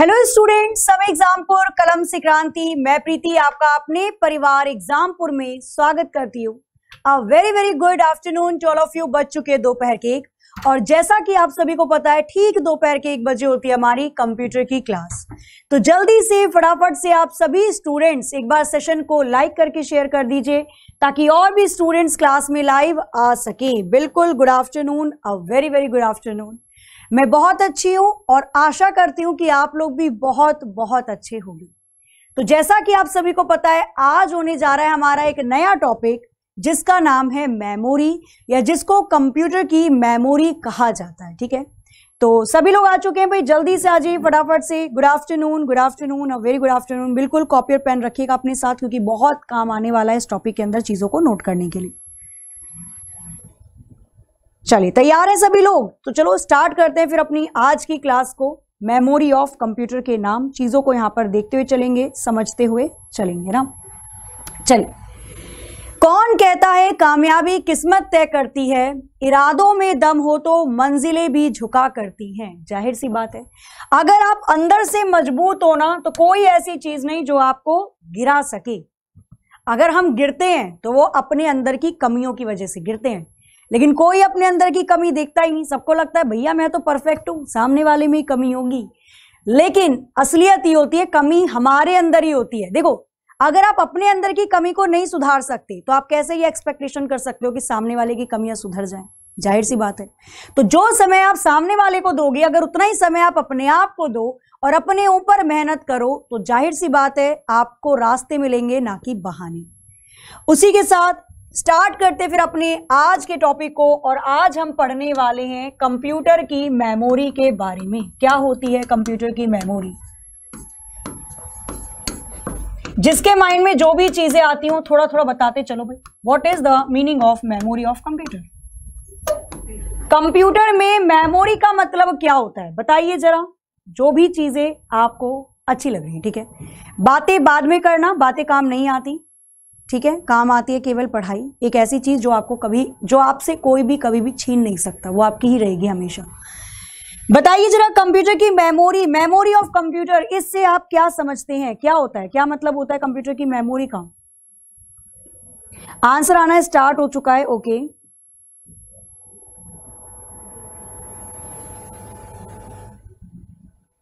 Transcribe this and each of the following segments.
hello student सब एग्जामपुर कलम से क्रांति मैं प्रीति आपका अपने परिवार एग्जामपुर में स्वागत करती हूँ a very very good afternoon to all of you बज चुके दोपहर के एक और जैसा कि आप सभी को पता है ठीक दोपहर के एक बजे होती है हमारी कंप्यूटर की क्लास तो जल्दी से फटाफट से आप सभी स्टूडेंट्स एक बार सेशन को लाइक करके शेयर कर दीजिए ताकि और भी स्टूडेंट्स क्लास में लाइव आ सके बिल्कुल good afternoon a very very good afternoon मैं बहुत अच्छी हूं और आशा करती हूं कि आप लोग भी बहुत बहुत अच्छे होंगे तो जैसा कि आप सभी को पता है आज होने जा रहा है हमारा एक नया टॉपिक जिसका नाम है मेमोरी या जिसको कंप्यूटर की मेमोरी कहा जाता है ठीक है तो सभी लोग आ चुके हैं भाई जल्दी से आ जाइए फटाफट से गुड आफ्टरनून गुड आफ्टरनून और वेरी गुड आफ्टरनून बिल्कुल कॉपी और पेन रखिएगा अपने साथ क्योंकि बहुत काम आने वाला है इस टॉपिक के अंदर चीज़ों को नोट करने के लिए चलिए तैयार है सभी लोग तो चलो स्टार्ट करते हैं फिर अपनी आज की क्लास को मेमोरी ऑफ कंप्यूटर के नाम चीज़ों को यहां पर देखते हुए चलेंगे समझते हुए चलेंगे ना चलिए कौन कहता है कामयाबी किस्मत तय करती है इरादों में दम हो तो मंजिलें भी झुका करती हैं जाहिर सी बात है अगर आप अंदर से मजबूत हो ना तो कोई ऐसी चीज नहीं जो आपको गिरा सके अगर हम गिरते हैं तो वो अपने अंदर की कमियों की वजह से गिरते हैं लेकिन कोई अपने अंदर की कमी देखता ही नहीं सबको लगता है भैया मैं तो परफेक्ट हूँ सामने वाले में ही कमी होगी लेकिन असलियत ही होती है कमी हमारे अंदर ही होती है देखो अगर आप अपने अंदर की कमी को नहीं सुधार सकते तो आप कैसे ये एक्सपेक्टेशन कर सकते हो कि सामने वाले की कमियां सुधर जाए जाहिर सी बात है तो जो समय आप सामने वाले को दोगे अगर उतना ही समय आप अपने आप को दो और अपने ऊपर मेहनत करो तो जाहिर सी बात है आपको रास्ते मिलेंगे ना कि बहाने उसी के साथ स्टार्ट करते फिर अपने आज के टॉपिक को और आज हम पढ़ने वाले हैं कंप्यूटर की मेमोरी के बारे में क्या होती है कंप्यूटर की मेमोरी जिसके माइंड में जो भी चीजें आती हो थोड़ा थोड़ा बताते चलो भाई what is the meaning of memory of computer computer में मेमोरी का मतलब क्या होता है बताइए जरा जो भी चीजें आपको अच्छी लग रही है ठीक है बातें बाद में करना बातें काम नहीं आती ठीक है काम आती है केवल पढ़ाई एक ऐसी चीज़ जो आपको कभी जो आपसे कोई भी कभी भी छीन नहीं सकता वो आपकी ही रहेगी हमेशा बताइए जरा कंप्यूटर की मेमोरी मेमोरी ऑफ कंप्यूटर इससे आप क्या समझते हैं क्या होता है क्या मतलब होता है कंप्यूटर की मेमोरी का आंसर आना स्टार्ट हो चुका है ओके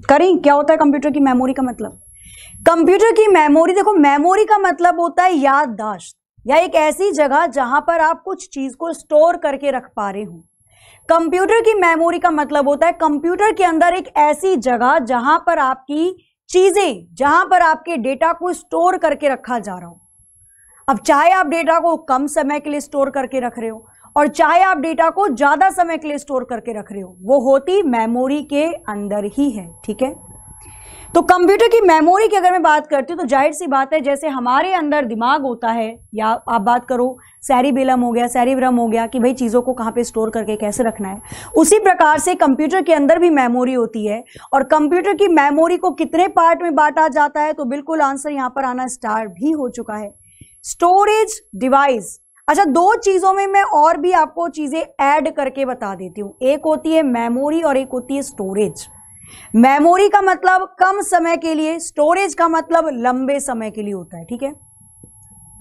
करें क्या होता है कंप्यूटर की मेमोरी का मतलब कंप्यूटर की मेमोरी देखो मेमोरी का मतलब होता है याददाश्त या एक ऐसी जगह जहां पर आप कुछ चीज को स्टोर करके रख पा रहे हो कंप्यूटर की मेमोरी का मतलब होता है कंप्यूटर के अंदर एक ऐसी जगह जहां पर आपकी चीजें जहां पर आपके डेटा को स्टोर करके रखा जा रहा हो अब चाहे आप डेटा को कम समय के लिए स्टोर करके रख रहे हो और चाहे आप डेटा को ज्यादा समय के लिए स्टोर करके रख रहे हो वो होती मेमोरी के अंदर ही है ठीक है तो कंप्यूटर की मेमोरी की अगर मैं बात करती हूँ तो जाहिर सी बात है जैसे हमारे अंदर दिमाग होता है या आप बात करो सैरी बेलम हो गया सैरी ब्रम हो गया कि भाई चीज़ों को कहाँ पे स्टोर करके कैसे रखना है उसी प्रकार से कंप्यूटर के अंदर भी मेमोरी होती है और कंप्यूटर की मेमोरी को कितने पार्ट में बांटा जाता है तो बिल्कुल आंसर यहाँ पर आना स्टार्ट भी हो चुका है स्टोरेज डिवाइस अच्छा दो चीज़ों में मैं और भी आपको चीज़ें ऐड करके बता देती हूँ एक होती है मेमोरी और एक होती है स्टोरेज मेमोरी का मतलब कम समय के लिए स्टोरेज का मतलब लंबे समय के लिए होता है ठीक है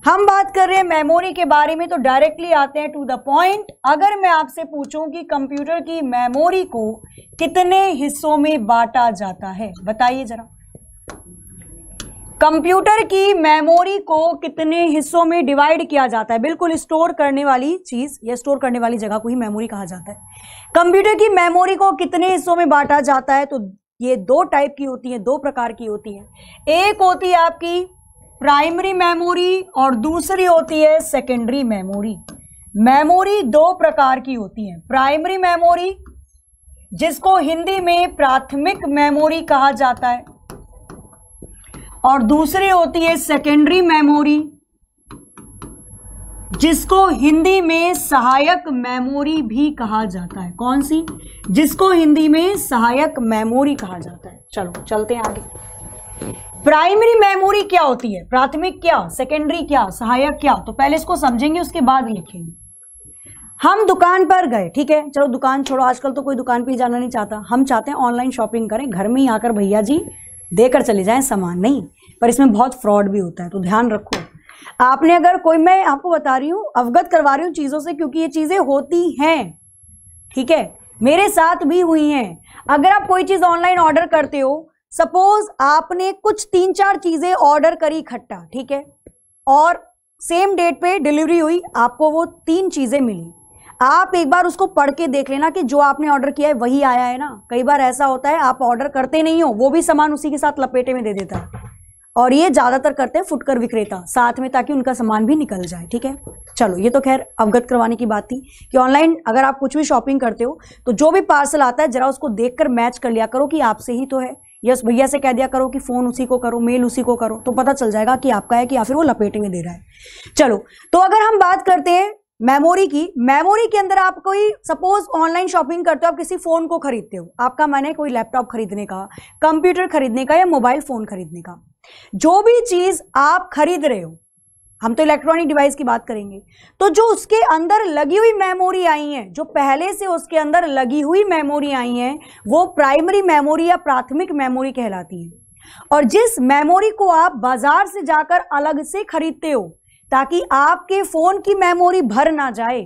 हम बात कर रहे हैं मेमोरी के बारे में तो डायरेक्टली आते हैं टू द पॉइंट अगर मैं आपसे पूछूं कि कंप्यूटर की मेमोरी को कितने हिस्सों में बांटा जाता है बताइए जरा कंप्यूटर की मेमोरी को कितने हिस्सों में डिवाइड किया जाता है बिल्कुल स्टोर करने वाली चीज़ या स्टोर करने वाली जगह को ही मेमोरी कहा जाता है कंप्यूटर की मेमोरी को कितने हिस्सों में बांटा जाता है तो ये दो टाइप की होती है दो प्रकार की होती है एक होती है आपकी प्राइमरी मेमोरी और दूसरी होती है सेकेंडरी मेमोरी मेमोरी दो प्रकार की होती है प्राइमरी मेमोरी जिसको हिंदी में प्राथमिक मेमोरी कहा जाता है और दूसरी होती है सेकेंडरी मेमोरी जिसको हिंदी में सहायक मेमोरी भी कहा जाता है कौन सी जिसको हिंदी में सहायक मेमोरी कहा जाता है चलो चलते हैं आगे प्राइमरी मेमोरी क्या होती है प्राथमिक क्या सेकेंडरी क्या सहायक क्या तो पहले इसको समझेंगे उसके बाद लिखेंगे हम दुकान पर गए ठीक है चलो दुकान छोड़ो आजकल तो कोई दुकान पर जाना नहीं चाहता हम चाहते हैं ऑनलाइन शॉपिंग करें घर में ही आकर भैया जी देकर चले जाएं सामान नहीं पर इसमें बहुत फ्रॉड भी होता है तो ध्यान रखो आपने अगर कोई मैं आपको बता रही हूँ अवगत करवा रही हूँ चीज़ों से क्योंकि ये चीज़ें होती हैं ठीक है मेरे साथ भी हुई हैं अगर आप कोई चीज़ ऑनलाइन ऑर्डर करते हो सपोज आपने कुछ तीन चार चीज़ें ऑर्डर करी इकट्ठा ठीक है और सेम डेट पे डिलीवरी हुई आपको वो तीन चीज़ें मिली आप एक बार उसको पढ़ के देख लेना कि जो आपने ऑर्डर किया है वही आया है ना कई बार ऐसा होता है आप ऑर्डर करते नहीं हो वो भी सामान उसी के साथ लपेटे में दे देता है और ये ज़्यादातर करते हैं फुटकर विक्रेता साथ में ताकि उनका सामान भी निकल जाए ठीक है चलो ये तो खैर अवगत करवाने की बात थी कि ऑनलाइन अगर आप कुछ भी शॉपिंग करते हो तो जो भी पार्सल आता है ज़रा उसको देख कर मैच कर लिया करो कि आपसे ही तो है या उस भैया से कह दिया करो कि फ़ोन उसी को करो मेल उसी को करो तो पता चल जाएगा कि आपका है कि या फिर वो लपेटे में दे रहा है चलो तो अगर हम बात करते हैं मेमोरी की मेमोरी के अंदर आप कोई सपोज ऑनलाइन शॉपिंग करते हो आप किसी फ़ोन को खरीदते हो आपका मन है कोई लैपटॉप खरीदने का कंप्यूटर खरीदने का या मोबाइल फ़ोन खरीदने का जो भी चीज़ आप खरीद रहे हो हम तो इलेक्ट्रॉनिक डिवाइस की बात करेंगे तो जो उसके अंदर लगी हुई मेमोरी आई है जो पहले से उसके अंदर लगी हुई मेमोरी आई है वो प्राइमरी मेमोरी या प्राथमिक मेमोरी कहलाती है और जिस मेमोरी को आप बाजार से जाकर अलग से खरीदते हो ताकि आपके फ़ोन की मेमोरी भर ना जाए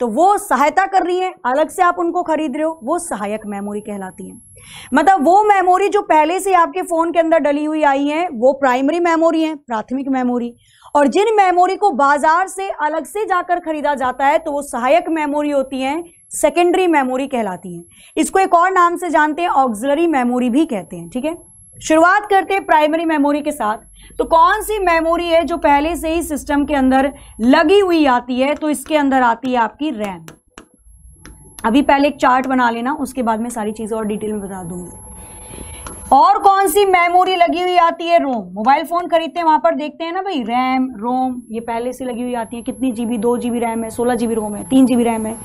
तो वो सहायता कर रही है अलग से आप उनको खरीद रहे हो वो सहायक मेमोरी कहलाती है मतलब वो मेमोरी जो पहले से आपके फ़ोन के अंदर डली हुई आई है वो प्राइमरी मेमोरी है प्राथमिक मेमोरी और जिन मेमोरी को बाजार से अलग से जाकर खरीदा जाता है तो वो सहायक मेमोरी होती है सेकेंडरी मेमोरी कहलाती है इसको एक और नाम से जानते हैं ऑक्जलरी मेमोरी भी कहते हैं ठीक है शुरुआत करते हैं प्राइमरी मेमोरी के साथ तो कौन सी मेमोरी है जो पहले से ही सिस्टम के अंदर लगी हुई आती है तो इसके अंदर आती है आपकी रैम अभी पहले एक चार्ट बना लेना उसके बाद में सारी चीज़ें और डिटेल में बता दूंगी और कौन सी मेमोरी लगी हुई आती है रोम मोबाइल फ़ोन खरीदते हैं वहां पर देखते हैं ना भाई रैम रोम ये पहले से लगी हुई आती है कितनी जीबी दो जीबी रैम है सोलह जीबी रोम है तीन जीबी रैम है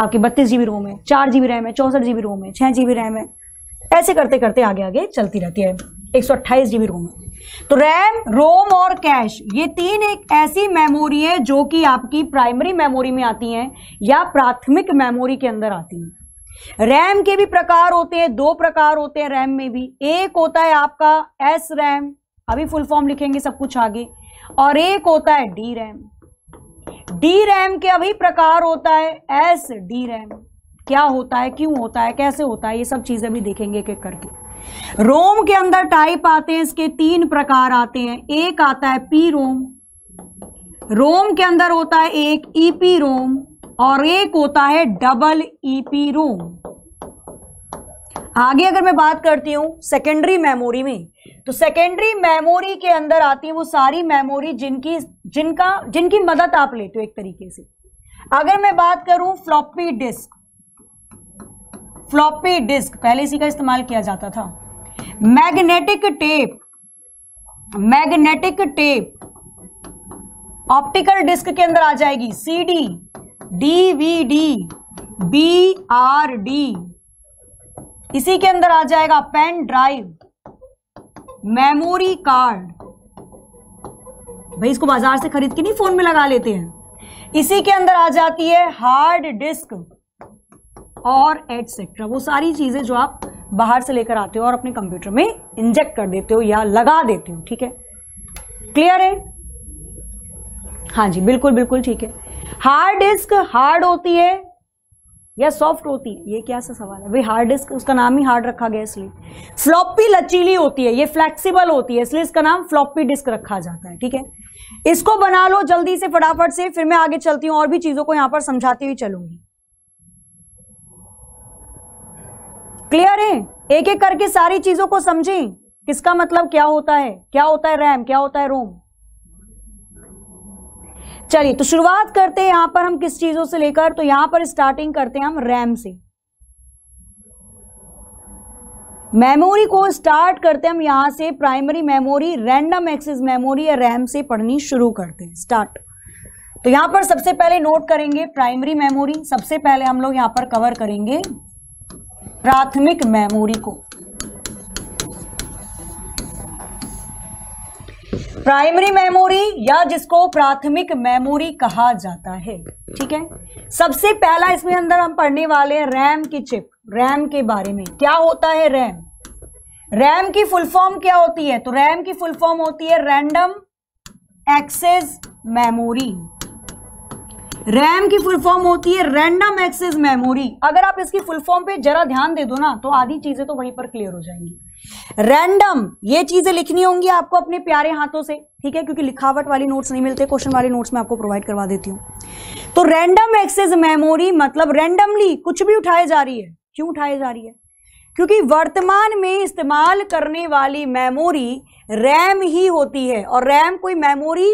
आपकी बत्तीस जीबी रोम है चार जीबी रैम है चौसठ जीबी रोम है छह जीबी रैम है ऐसे करते करते आगे आगे चलती रहती है एक सौ अट्ठाईस जीबी रोम तो रैम रोम और कैश ये तीन एक ऐसी मेमोरी है जो कि आपकी प्राइमरी मेमोरी में आती हैं या प्राथमिक मेमोरी के अंदर आती हैं रैम के भी प्रकार होते हैं दो प्रकार होते हैं रैम में भी एक होता है आपका एस रैम अभी फुल फॉर्म लिखेंगे सब कुछ आगे और एक होता है डी रैम डी रैम के अभी प्रकार होता है एस डी रैम क्या होता है क्यों होता है कैसे होता है ये सब चीज़ें भी देखेंगे एक एक करके रोम के अंदर टाइप आते हैं इसके तीन प्रकार आते हैं एक आता है पी रोम रोम के अंदर होता है एक ईपी e रोम और एक होता है डबल ईपी e रोम आगे अगर मैं बात करती हूं सेकेंडरी मेमोरी में तो सेकेंडरी मेमोरी के अंदर आती है वो सारी मेमोरी जिनकी जिनका जिनकी मदद आप लेते हो एक तरीके से अगर मैं बात करूं फ्लॉपी डिस्क फ्लॉपी डिस्क पहले इसी का इस्तेमाल किया जाता था magnetic tape magnetic tape optical disc के अंदर आ जाएगी सीडी डीवीडी बीआरडी इसी के अंदर आ जाएगा पेन ड्राइव मेमोरी कार्ड भाई इसको बाजार से खरीद के नहीं फोन में लगा लेते हैं इसी के अंदर आ जाती है हार्ड डिस्क और एटसेट्रा वो सारी चीज़ें जो आप बाहर से लेकर आते हो और अपने कंप्यूटर में इंजेक्ट कर देते हो या लगा देते हो ठीक है क्लियर है हाँ जी बिल्कुल बिल्कुल ठीक है हार्ड डिस्क हार्ड होती है या सॉफ्ट होती है ये क्या सा सवाल है भाई हार्ड डिस्क उसका नाम ही हार्ड रखा गया इसलिए फ्लॉपी लचीली होती है ये फ्लेक्सिबल होती है इसलिए इसका नाम फ्लॉपी डिस्क रखा जाता है ठीक है इसको बना लो जल्दी से फटाफट से फिर मैं आगे चलती हूँ और भी चीज़ों को यहाँ पर समझाती हुई चलूंगी क्लियर है एक एक करके सारी चीजों को समझें किसका मतलब क्या होता है क्या होता है रैम क्या होता है रोम चलिए तो शुरुआत करते हैं यहां पर हम किस चीजों से लेकर तो यहां पर स्टार्टिंग करते हैं हम रैम से मेमोरी को स्टार्ट करते हैं हम यहां से primary memory random access memory या रैम से पढ़नी शुरू करते हैं स्टार्ट तो यहां पर सबसे पहले नोट करेंगे प्राइमरी मेमोरी सबसे पहले हम लोग यहां पर कवर करेंगे प्राथमिक मेमोरी को प्राइमरी मेमोरी या जिसको प्राथमिक मेमोरी कहा जाता है ठीक है सबसे पहला इसमें अंदर हम पढ़ने वाले हैं रैम की चिप रैम के बारे में क्या होता है रैम रैम की फुल फॉर्म क्या होती है तो रैम की फुल फॉर्म होती है रैंडम एक्सेस मेमोरी रैम की फुल फॉर्म होती है रैंडम एक्सेस मेमोरी अगर आप इसकी फुल फॉर्म पे जरा ध्यान दे दो ना तो आधी चीजें तो वहीं पर क्लियर हो जाएंगी रैंडम ये चीजें लिखनी होंगी आपको अपने प्यारे हाथों से ठीक है क्योंकि लिखावट वाली नोट्स नहीं मिलते क्वेश्चन वाले नोट्स में आपको प्रोवाइड करवा देती हूँ तो रैंडम एक्सेस मेमोरी मतलब रैंडमली कुछ भी उठाए जा रही है क्यों उठाई जा रही है क्योंकि वर्तमान में इस्तेमाल करने वाली मेमोरी रैम ही होती है और रैम कोई मेमोरी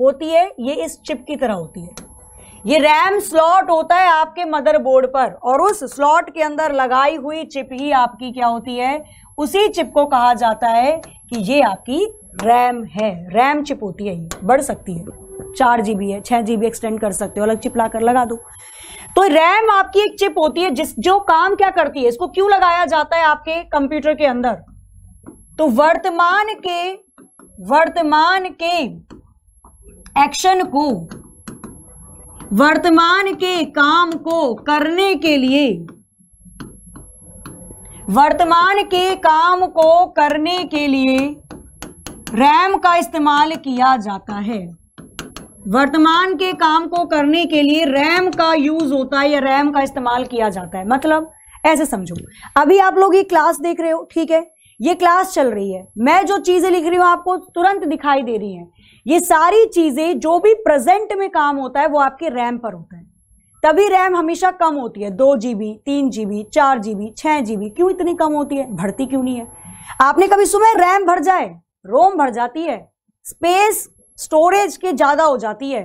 होती है ये इस चिप की तरह होती है ये रैम स्लॉट होता है आपके मदरबोर्ड पर और उस स्लॉट के अंदर लगाई हुई चिप ही आपकी क्या होती है उसी चिप को कहा जाता है कि ये आपकी रैम है रैम चिप होती है ये बढ़ सकती है चार जी है छः जी एक्सटेंड कर सकते हो अलग चिप ला कर लगा दो तो रैम आपकी एक चिप होती है जिस जो काम क्या करती है इसको क्यों लगाया जाता है आपके कंप्यूटर के अंदर तो वर्तमान के वर्तमान के एक्शन को वर्तमान के काम को करने के लिए वर्तमान के काम को करने के लिए रैम का इस्तेमाल किया जाता है वर्तमान के काम को करने के लिए रैम का यूज होता है या रैम का इस्तेमाल किया जाता है मतलब ऐसे समझो अभी आप लोग ये क्लास देख रहे हो ठीक है ये क्लास चल रही है मैं जो चीजें लिख रही हूं आपको तुरंत दिखाई दे रही है ये सारी चीजें जो भी प्रेजेंट में काम होता है वो आपके रैम पर होता है तभी रैम हमेशा कम होती है दो जी बी तीन जी बी चार जी बी छह जी बी क्यों इतनी कम होती है भरती क्यों नहीं है आपने कभी सुना रैम भर जाए रोम भर जाती है स्पेस स्टोरेज के ज्यादा हो जाती है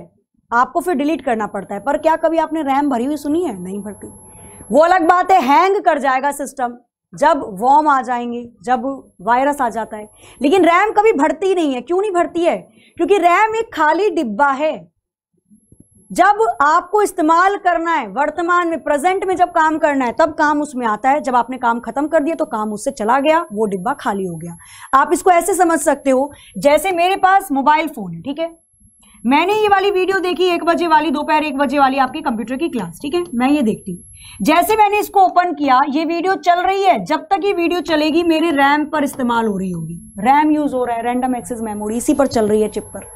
आपको फिर डिलीट करना पड़ता है पर क्या कभी आपने रैम भरी हुई सुनी है नहीं भरती वो अलग बात है हैंग कर जाएगा सिस्टम जब वॉर्म आ जाएंगे जब वायरस आ जाता है लेकिन रैम कभी भरती नहीं है क्यों नहीं भरती है क्योंकि रैम एक खाली डिब्बा है जब आपको इस्तेमाल करना है वर्तमान में प्रेजेंट में जब काम करना है तब काम उसमें आता है जब आपने काम खत्म कर दिया तो काम उससे चला गया वो डिब्बा खाली हो गया आप इसको ऐसे समझ सकते हो जैसे मेरे पास मोबाइल फोन है ठीक है मैंने ये वाली वीडियो देखी एक बजे वाली दोपहर एक बजे वाली आपके कंप्यूटर की क्लास ठीक है मैं ये देखती हूँ जैसे मैंने इसको ओपन किया ये वीडियो चल रही है जब तक ये वीडियो चलेगी मेरे रैम पर इस्तेमाल हो रही होगी रैम यूज हो रहा है रैंडम एक्सेस मेमोरी इसी पर चल रही है चिप पर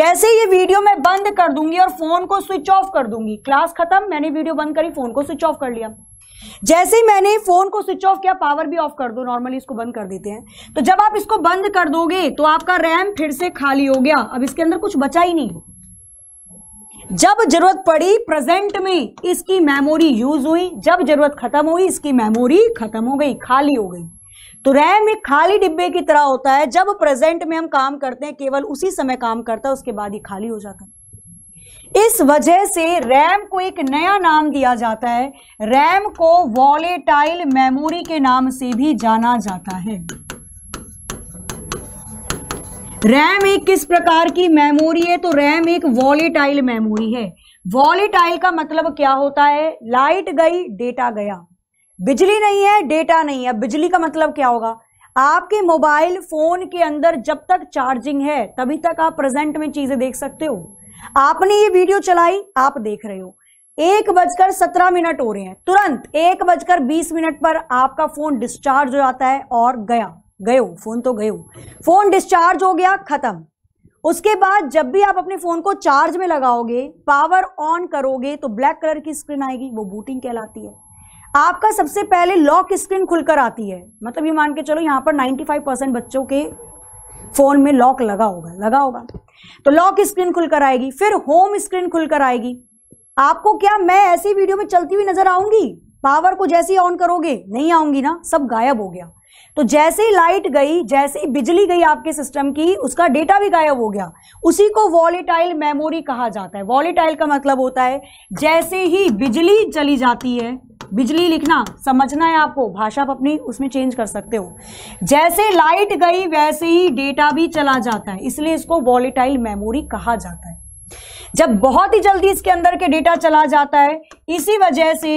जैसे ये वीडियो मैं बंद कर दूंगी और फोन को स्विच ऑफ कर दूंगी क्लास खत्म मैंने वीडियो बंद करी फोन को स्विच ऑफ कर लिया जैसे ही मैंने फोन को स्विच ऑफ किया पावर भी ऑफ कर दो नॉर्मली इसको बंद कर देते हैं तो जब आप इसको बंद कर दोगे तो आपका रैम फिर से खाली हो गया अब इसके अंदर कुछ बचा ही नहीं जब जरूरत पड़ी प्रेजेंट में इसकी मेमोरी यूज हुई जब जरूरत खत्म हुई इसकी मेमोरी खत्म हो गई खाली हो गई तो रैम एक खाली डिब्बे की तरह होता है जब प्रेजेंट में हम काम करते हैं केवल उसी समय काम करता है उसके बाद ही खाली हो जाता है इस वजह से रैम को एक नया नाम दिया जाता है रैम को वॉलेटाइल मेमोरी के नाम से भी जाना जाता है रैम एक किस प्रकार की मेमोरी है तो रैम एक वॉलेटाइल मेमोरी है वॉलेटाइल का मतलब क्या होता है लाइट गई डेटा गया बिजली नहीं है डेटा नहीं है बिजली का मतलब क्या होगा आपके मोबाइल फोन के अंदर जब तक चार्जिंग है तभी तक आप प्रेजेंट में चीजें देख सकते हो आपने ये वीडियो चलाई आप देख रहे हो एक बजकर सत्रह मिनट हो रहे हैं तुरंत एक बजकर बीस मिनट पर आपका फोन डिस्चार्ज हो जाता है और गया गयो फोन तो गयो हो फोन डिस्चार्ज हो गया खत्म उसके बाद जब भी आप अपने फोन को चार्ज में लगाओगे पावर ऑन करोगे तो ब्लैक कलर की स्क्रीन आएगी वो बूटिंग कहलाती है आपका सबसे पहले लॉक स्क्रीन खुलकर आती है मतलब ये मान के चलो यहाँ पर 95 परसेंट बच्चों के फोन में लॉक लगा होगा लगा होगा तो लॉक स्क्रीन खुलकर आएगी फिर होम स्क्रीन खुलकर आएगी आपको क्या मैं ऐसी वीडियो में चलती हुई नजर आऊंगी पावर को जैसे ऑन करोगे नहीं आऊंगी ना सब गायब हो गया तो जैसे ही लाइट गई जैसे ही बिजली गई आपके सिस्टम की उसका डेटा भी गायब हो गया उसी को वॉलेटाइल मेमोरी कहा जाता है वॉलेटाइल का मतलब होता है जैसे ही बिजली चली जाती है बिजली लिखना समझना है आपको भाषा आप अपनी उसमें चेंज कर सकते हो जैसे लाइट गई वैसे ही डेटा भी चला जाता है इसलिए इसको वॉलेटाइल मेमोरी कहा जाता है जब बहुत ही जल्दी इसके अंदर के डेटा चला जाता है इसी वजह से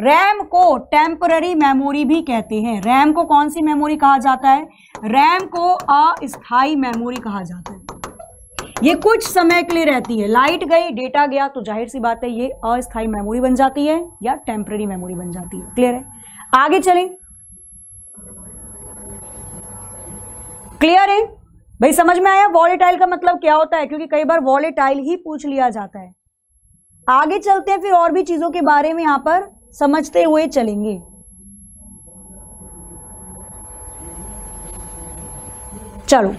रैम को टेम्पररी मेमोरी भी कहते हैं रैम को कौन सी मेमोरी कहा जाता है रैम को अस्थाई मेमोरी कहा जाता है ये कुछ समय के लिए रहती है लाइट गई डेटा गया तो जाहिर सी बात है ये अस्थाई मेमोरी बन जाती है या टेम्पररी मेमोरी बन जाती है क्लियर है आगे चलें क्लियर है भाई समझ में आया वॉलेटाइल का मतलब क्या होता है क्योंकि कई बार वॉलेटाइल ही पूछ लिया जाता है आगे चलते हैं फिर और भी चीजों के बारे में यहां पर समझते हुए चलेंगे चलो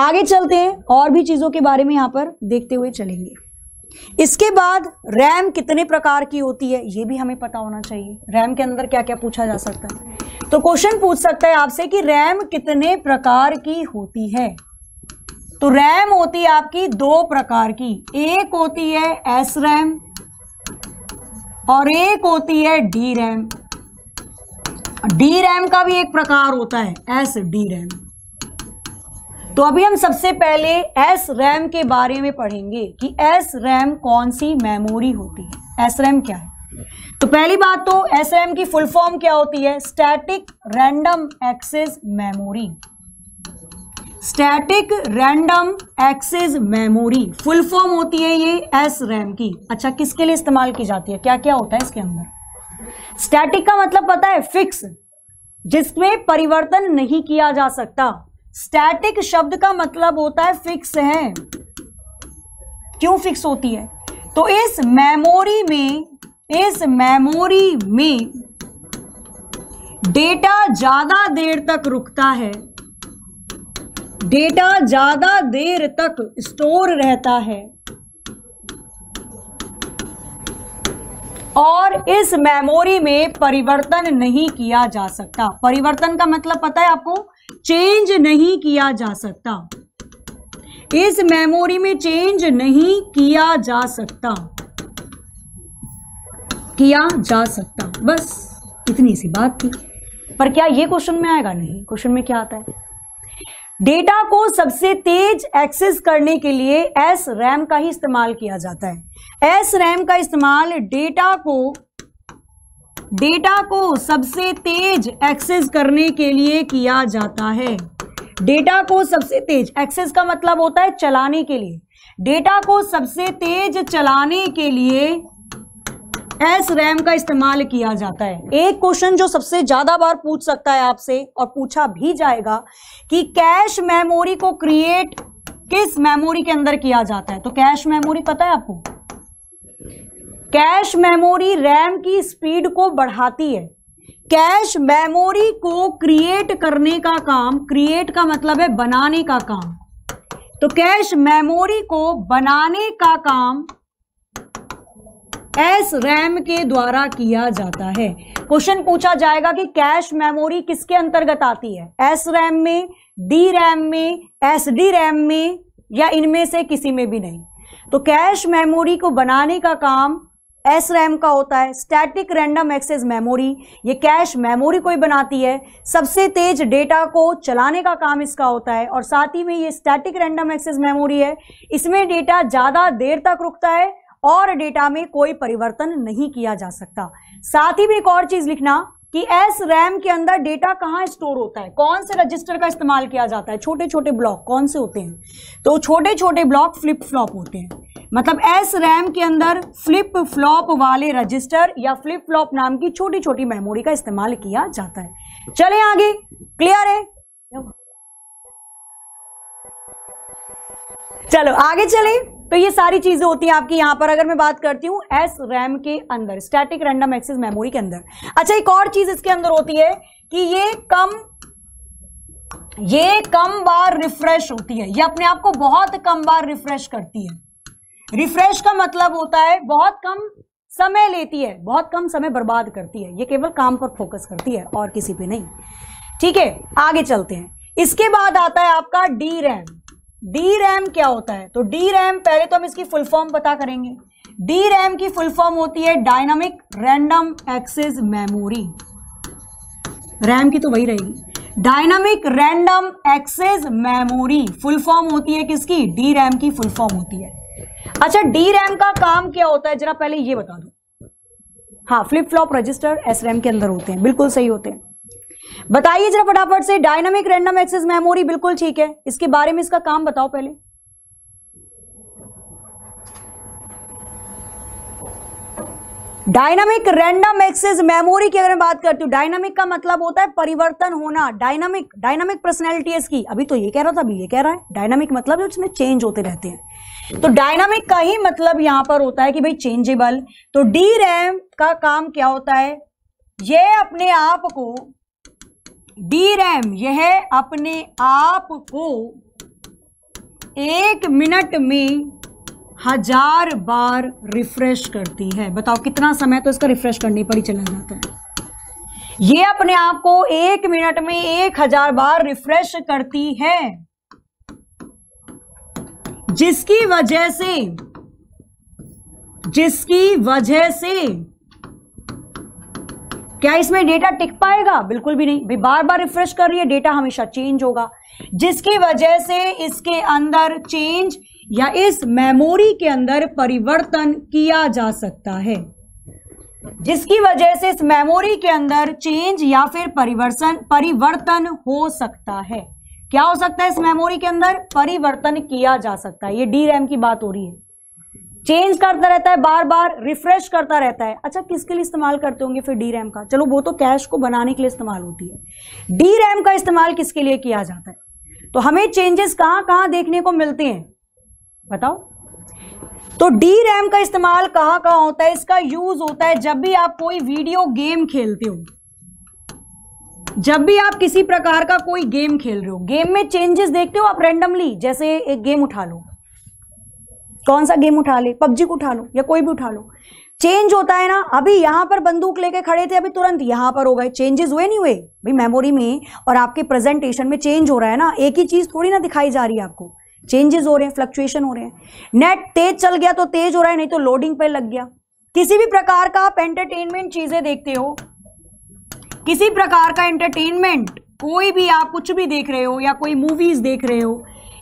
आगे चलते हैं और भी चीजों के बारे में यहां पर देखते हुए चलेंगे इसके बाद रैम कितने प्रकार की होती है ये भी हमें पता होना चाहिए रैम के अंदर क्या क्या पूछा जा सकता है तो क्वेश्चन पूछ सकता है आपसे कि रैम कितने प्रकार की होती है तो रैम होती है आपकी दो प्रकार की एक होती है एस रैम और एक होती है डी रैम डी रैम का भी एक प्रकार होता है एस डी रैम तो अभी हम सबसे पहले एस रैम के बारे में पढ़ेंगे कि एस रैम कौन सी मेमोरी होती है एस रैम क्या है तो पहली बात तो एस रैम की फुल फॉर्म क्या होती है static random access memory static random access memory full form होती है ये एस रैम की अच्छा किसके लिए इस्तेमाल की जाती है क्या क्या होता है इसके अंदर स्टैटिक का मतलब पता है फिक्स जिसमें परिवर्तन नहीं किया जा सकता स्टैटिक शब्द का मतलब होता है फिक्स है क्यों फिक्स होती है तो इस मेमोरी में इस मेमोरी में डेटा ज्यादा देर तक रुकता है डेटा ज़्यादा देर तक स्टोर रहता है और इस मेमोरी में परिवर्तन नहीं किया जा सकता परिवर्तन का मतलब पता है आपको चेंज नहीं किया जा सकता इस मेमोरी में चेंज नहीं किया जा सकता किया जा सकता बस इतनी सी बात थी पर क्या ये क्वेश्चन में आएगा नहीं क्वेश्चन में क्या आता है डेटा को सबसे तेज एक्सेस करने के लिए एस रैम का ही इस्तेमाल किया जाता है एस रैम का इस्तेमाल डेटा को डेटा को सबसे तेज एक्सेस करने के लिए किया जाता है डेटा को सबसे तेज एक्सेस का मतलब होता है चलाने के लिए डेटा को सबसे तेज चलाने के लिए एस रैम का इस्तेमाल किया जाता है एक क्वेश्चन जो सबसे ज्यादा बार पूछ सकता है आपसे और पूछा भी जाएगा कि कैश मेमोरी को क्रिएट किस मेमोरी के अंदर किया जाता है तो कैश मेमोरी पता है आपको कैश मेमोरी रैम की स्पीड को बढ़ाती है कैश मेमोरी को क्रिएट करने का काम क्रिएट का मतलब है बनाने का काम तो कैश मेमोरी को बनाने का काम एस रैम के द्वारा किया जाता है क्वेश्चन पूछा जाएगा कि कैश मेमोरी किसके अंतर्गत आती है एस रैम में डी रैम में एस डी रैम में या इनमें से किसी में भी नहीं तो कैश मेमोरी को बनाने का काम एस रैम का होता है स्टैटिक रैंडम एक्सेस मेमोरी ये कैश मेमोरी कोई बनाती है सबसे तेज डेटा को चलाने का काम इसका होता है और साथ ही में ये स्टैटिक रैंडम एक्सेस मेमोरी है इसमें डेटा ज़्यादा देर तक रुकता है और डेटा में कोई परिवर्तन नहीं किया जा सकता साथ ही भी एक और चीज लिखना कि एस रैम के अंदर डेटा कहाँ स्टोर होता है कौन से रजिस्टर का इस्तेमाल किया जाता है छोटे छोटे ब्लॉक कौन से होते हैं तो छोटे छोटे ब्लॉक फ्लिप फ्लॉप होते हैं मतलब एस रैम के अंदर फ्लिप फ्लॉप वाले रजिस्टर या फ्लिप फ्लॉप नाम की छोटी छोटी मेमोरी का इस्तेमाल किया जाता है चले आगे क्लियर है चलो आगे चले तो ये सारी चीज़ें होती हैं आपकी यहां पर अगर मैं बात करती हूँ एस रैम के अंदर स्टैटिक रैंडम एक्सेस मेमोरी के अंदर अच्छा एक और चीज़ इसके अंदर होती है कि ये कम ये कम बार रिफ्रेश होती है ये अपने आप को बहुत कम बार रिफ्रेश करती है रिफ्रेश का मतलब होता है बहुत कम समय लेती है बहुत कम समय बर्बाद करती है ये केवल काम पर फोकस करती है और किसी पे नहीं ठीक है आगे चलते हैं इसके बाद आता है आपका डी रैम डी रैम क्या होता है तो डी रैम पहले तो हम इसकी फुल फॉर्म पता करेंगे डी रैम की फुल फॉर्म होती है dynamic random access memory RAM की तो वही रहेगी dynamic random access memory full form होती है किसकी डी रैम की फुल फॉर्म होती है अच्छा डी रैम का काम क्या होता है जरा पहले ये बता दो हाँ flip flop register S RAM के अंदर होते हैं बिल्कुल सही होते हैं बताइए जरा फटाफट से डायनामिक रैंडम एक्सेस मेमोरी बिल्कुल ठीक है इसके बारे में इसका काम बताओ पहले डायनामिक रैंडम एक्सेस मेमोरी की अगर मैं बात करती हूं डायनामिक का मतलब होता है परिवर्तन होना डायनामिक डायनामिक पर्सनैलिटी इसकी अभी तो ये कह रहा था अभी ये कह रहा है डायनामिक मतलब उसमें चेंज होते रहते हैं तो डायनामिक का ही मतलब यहां पर होता है कि भाई चेंजेबल तो डी रैम का काम क्या होता है ये अपने आप को डी रैम यह अपने आप को एक मिनट में हजार बार रिफ्रेश करती है बताओ कितना समय तो इसका रिफ्रेश करने पर ही चला जाता है ये अपने आप को एक मिनट में एक हजार बार रिफ्रेश करती है जिसकी वजह से जिसकी वजह से क्या इसमें डेटा टिक पाएगा बिल्कुल भी नहीं भी बार बार रिफ्रेश कर रही है डेटा हमेशा चेंज होगा जिसकी वजह से इसके अंदर चेंज या इस मेमोरी के अंदर परिवर्तन किया जा सकता है जिसकी वजह से इस मेमोरी के अंदर चेंज या फिर परिवर्तन परिवर्तन हो सकता है क्या हो सकता है इस मेमोरी के अंदर परिवर्तन किया जा सकता है ये डी रैम की बात हो रही है चेंज करता रहता है बार बार रिफ्रेश करता रहता है अच्छा किसके लिए इस्तेमाल करते होंगे फिर डी रैम का चलो वो तो कैश को बनाने के लिए इस्तेमाल होती है डी रैम का इस्तेमाल किसके लिए किया जाता है तो हमें चेंजेस कहां कहां देखने को मिलते हैं बताओ तो डी रैम का इस्तेमाल कहाँ कहां होता है इसका यूज होता है जब भी आप कोई वीडियो गेम खेलते हो जब भी आप किसी प्रकार का कोई गेम खेल रहे हो गेम में चेंजेस देखते हो आप रैंडमली जैसे एक गेम उठा लो कौन सा गेम उठा ले पबजी को उठा लो या कोई भी उठा लो चेंज होता है ना अभी यहां पर बंदूक लेके खड़े थे अभी तुरंत यहां पर हो गए चेंजेस हुए नहीं हुए भाई मेमोरी में और आपके प्रेजेंटेशन में चेंज हो रहा है ना एक ही चीज़ थोड़ी ना दिखाई जा रही है आपको चेंजेस हो रहे हैं फ्लक्चुएशन हो रहे हैं नेट तेज चल गया तो तेज हो रहा है नहीं तो लोडिंग पे लग गया किसी भी प्रकार का आप एंटरटेनमेंट चीज़ें देखते हो किसी प्रकार का एंटरटेनमेंट कोई भी आप कुछ भी देख रहे हो या कोई मूवीज देख रहे हो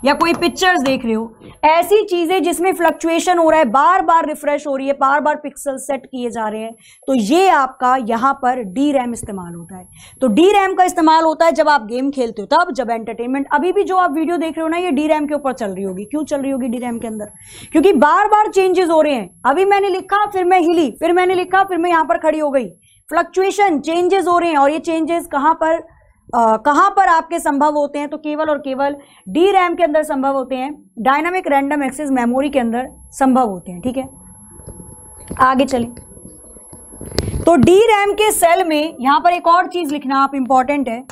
या कोई पिक्चर्स देख रहे हो ऐसी चीज़ें जिसमें फ्लक्चुएशन हो रहा है बार बार रिफ्रेश हो रही है बार बार पिक्सल सेट किए जा रहे हैं तो ये आपका यहां पर डी रैम इस्तेमाल होता है तो डी रैम का इस्तेमाल होता है जब आप गेम खेलते हो तब जब एंटरटेनमेंट अभी भी जो आप वीडियो देख रहे हो ना ये डी रैम के ऊपर चल रही होगी क्यों चल रही होगी डी रैम के अंदर क्योंकि बार बार चेंजेस हो रहे हैं अभी मैंने लिखा फिर मैं हिली फिर मैंने लिखा फिर मैं यहां पर खड़ी हो गई फ्लक्चुएशन चेंजेस हो रहे हैं और ये चेंजेस कहाँ पर कहाँ पर आपके संभव होते हैं तो केवल और केवल डी रैम के अंदर संभव होते हैं डायनामिक रैंडम एक्सेस मेमोरी के अंदर संभव होते हैं ठीक है आगे चलें तो डी रैम के सेल में यहां पर एक और चीज़ लिखना आप इंपॉर्टेंट है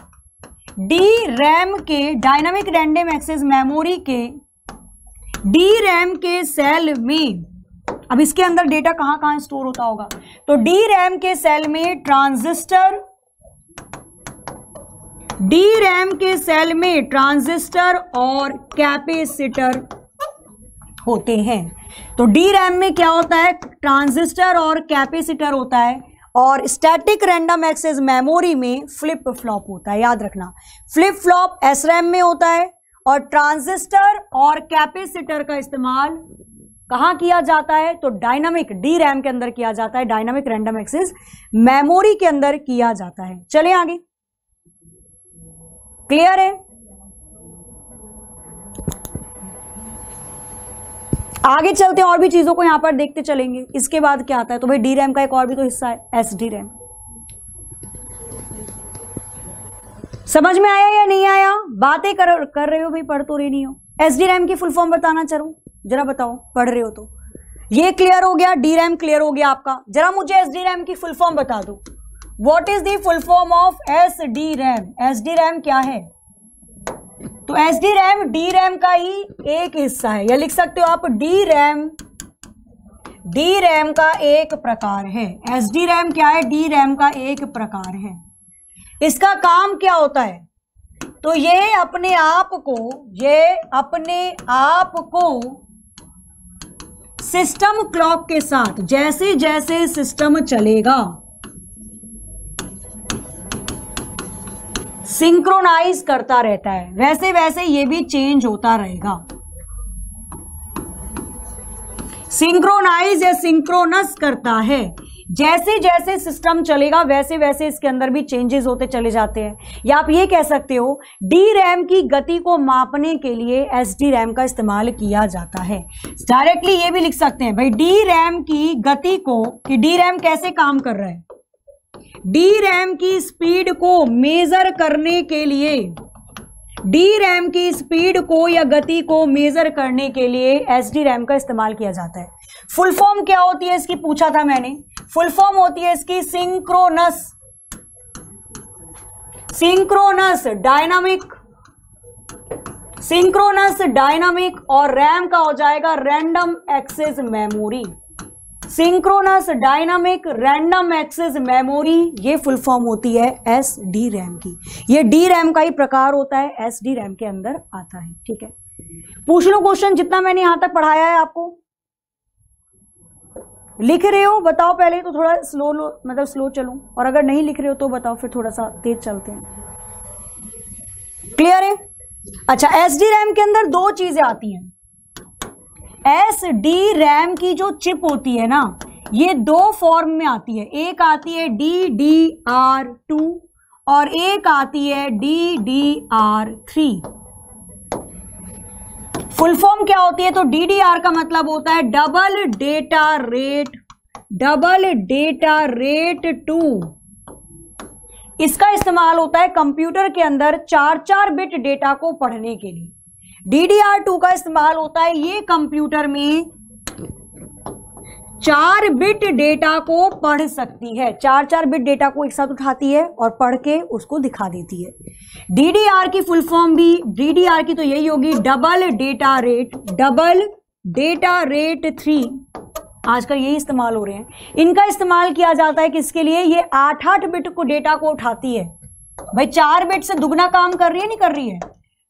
डी रैम के डायनामिक रैंडम एक्सेस मेमोरी के डी रैम के सेल में अब इसके अंदर डेटा कहां कहां स्टोर होता होगा तो डी रैम के सेल में ट्रांजिस्टर डी रैम के सेल में ट्रांजिस्टर और कैपेसिटर होते हैं तो डी रैम में क्या होता है ट्रांजिस्टर और कैपेसिटर होता है और स्टैटिक रैंडम एक्सेस मेमोरी में फ्लिप फ्लॉप होता है याद रखना फ्लिप फ्लॉप एस रैम में होता है और ट्रांजिस्टर और कैपेसिटर का इस्तेमाल कहा किया जाता है तो डायनामिक डी रैम के अंदर किया जाता है डायनामिक रैंडम एक्सेस मेमोरी के अंदर किया जाता है चले आगे क्लियर है आगे चलते हैं और भी चीजों को यहां पर देखते चलेंगे इसके बाद क्या आता है तो भाई डी रैम का एक और भी तो हिस्सा है एस डी रैम समझ में आया या नहीं आया बातें कर कर रहे हो भाई पढ़ तो रही नहीं हो एस डी रैम की फुल फॉर्म बताना चाहूँ जरा बताओ पढ़ रहे हो तो ये क्लियर हो गया डी रैम क्लियर हो गया आपका जरा मुझे एस डी रैम की फुल फॉर्म बता दो what is the full form of S D RAM S D RAM क्या है तो S D RAM D RAM का ही एक हिस्सा है या लिख सकते हो आप डी रैम डी रैम का एक प्रकार है एस डी रैम क्या है डी रैम का एक प्रकार है इसका काम क्या होता है तो ये अपने आप को ये अपने आप को सिस्टम क्लॉक के साथ जैसे जैसे सिस्टम चलेगा सिंक्रोनाइज करता रहता है वैसे वैसे ये भी चेंज होता रहेगा सिंक्रोनाइज या सिंक्रोनस करता है जैसे जैसे सिस्टम चलेगा वैसे वैसे इसके अंदर भी चेंजेस होते चले जाते हैं या आप ये कह सकते हो डी रैम की गति को मापने के लिए एस डी रैम का इस्तेमाल किया जाता है डायरेक्टली ये भी लिख सकते हैं भाई डी रैम की गति को कि डी रैम कैसे काम कर रहा है डी रैम की स्पीड को मेजर करने के लिए डी रैम की स्पीड को या गति को मेजर करने के लिए एस डी रैम का इस्तेमाल किया जाता है फुल फॉर्म क्या होती है इसकी पूछा था मैंने फुल फॉर्म होती है इसकी synchronous synchronous dynamic synchronous dynamic और रैम का हो जाएगा random access memory synchronous dynamic random access memory ये फुल फॉर्म होती है एस डी रैम की ये डी रैम का ही प्रकार होता है एस डी रैम के अंदर आता है ठीक है पूछ लो क्वेश्चन जितना मैंने यहां तक पढ़ाया है आपको लिख रहे हो बताओ पहले तो थोड़ा स्लो लो मतलब स्लो चलूं और अगर नहीं लिख रहे हो तो बताओ फिर थोड़ा सा तेज चलते हैं क्लियर है अच्छा एस डी रैम के अंदर दो चीजें आती हैं एस डी रैम की जो चिप होती है ना ये दो फॉर्म में आती है एक आती है डी डी आर टू और एक आती है D D R three full form क्या होती है तो डी डी आर का मतलब होता है double data rate double data rate two इसका इस्तेमाल होता है कंप्यूटर के अंदर चार चार बिट डेटा को पढ़ने के लिए डीडीआर टू का इस्तेमाल होता है ये कंप्यूटर में चार बिट डेटा को पढ़ सकती है चार चार बिट डेटा को एक साथ उठाती है और पढ़ के उसको दिखा देती है डीडीआर की फुल फॉर्म भी डीडीआर की तो यही होगी double data rate double data rate three आजकल यही इस्तेमाल हो रहे हैं इनका इस्तेमाल किया जाता है किसके लिए ये आठ आठ बिट को डेटा को उठाती है भाई चार बिट से दुगना काम कर रही है नहीं कर रही है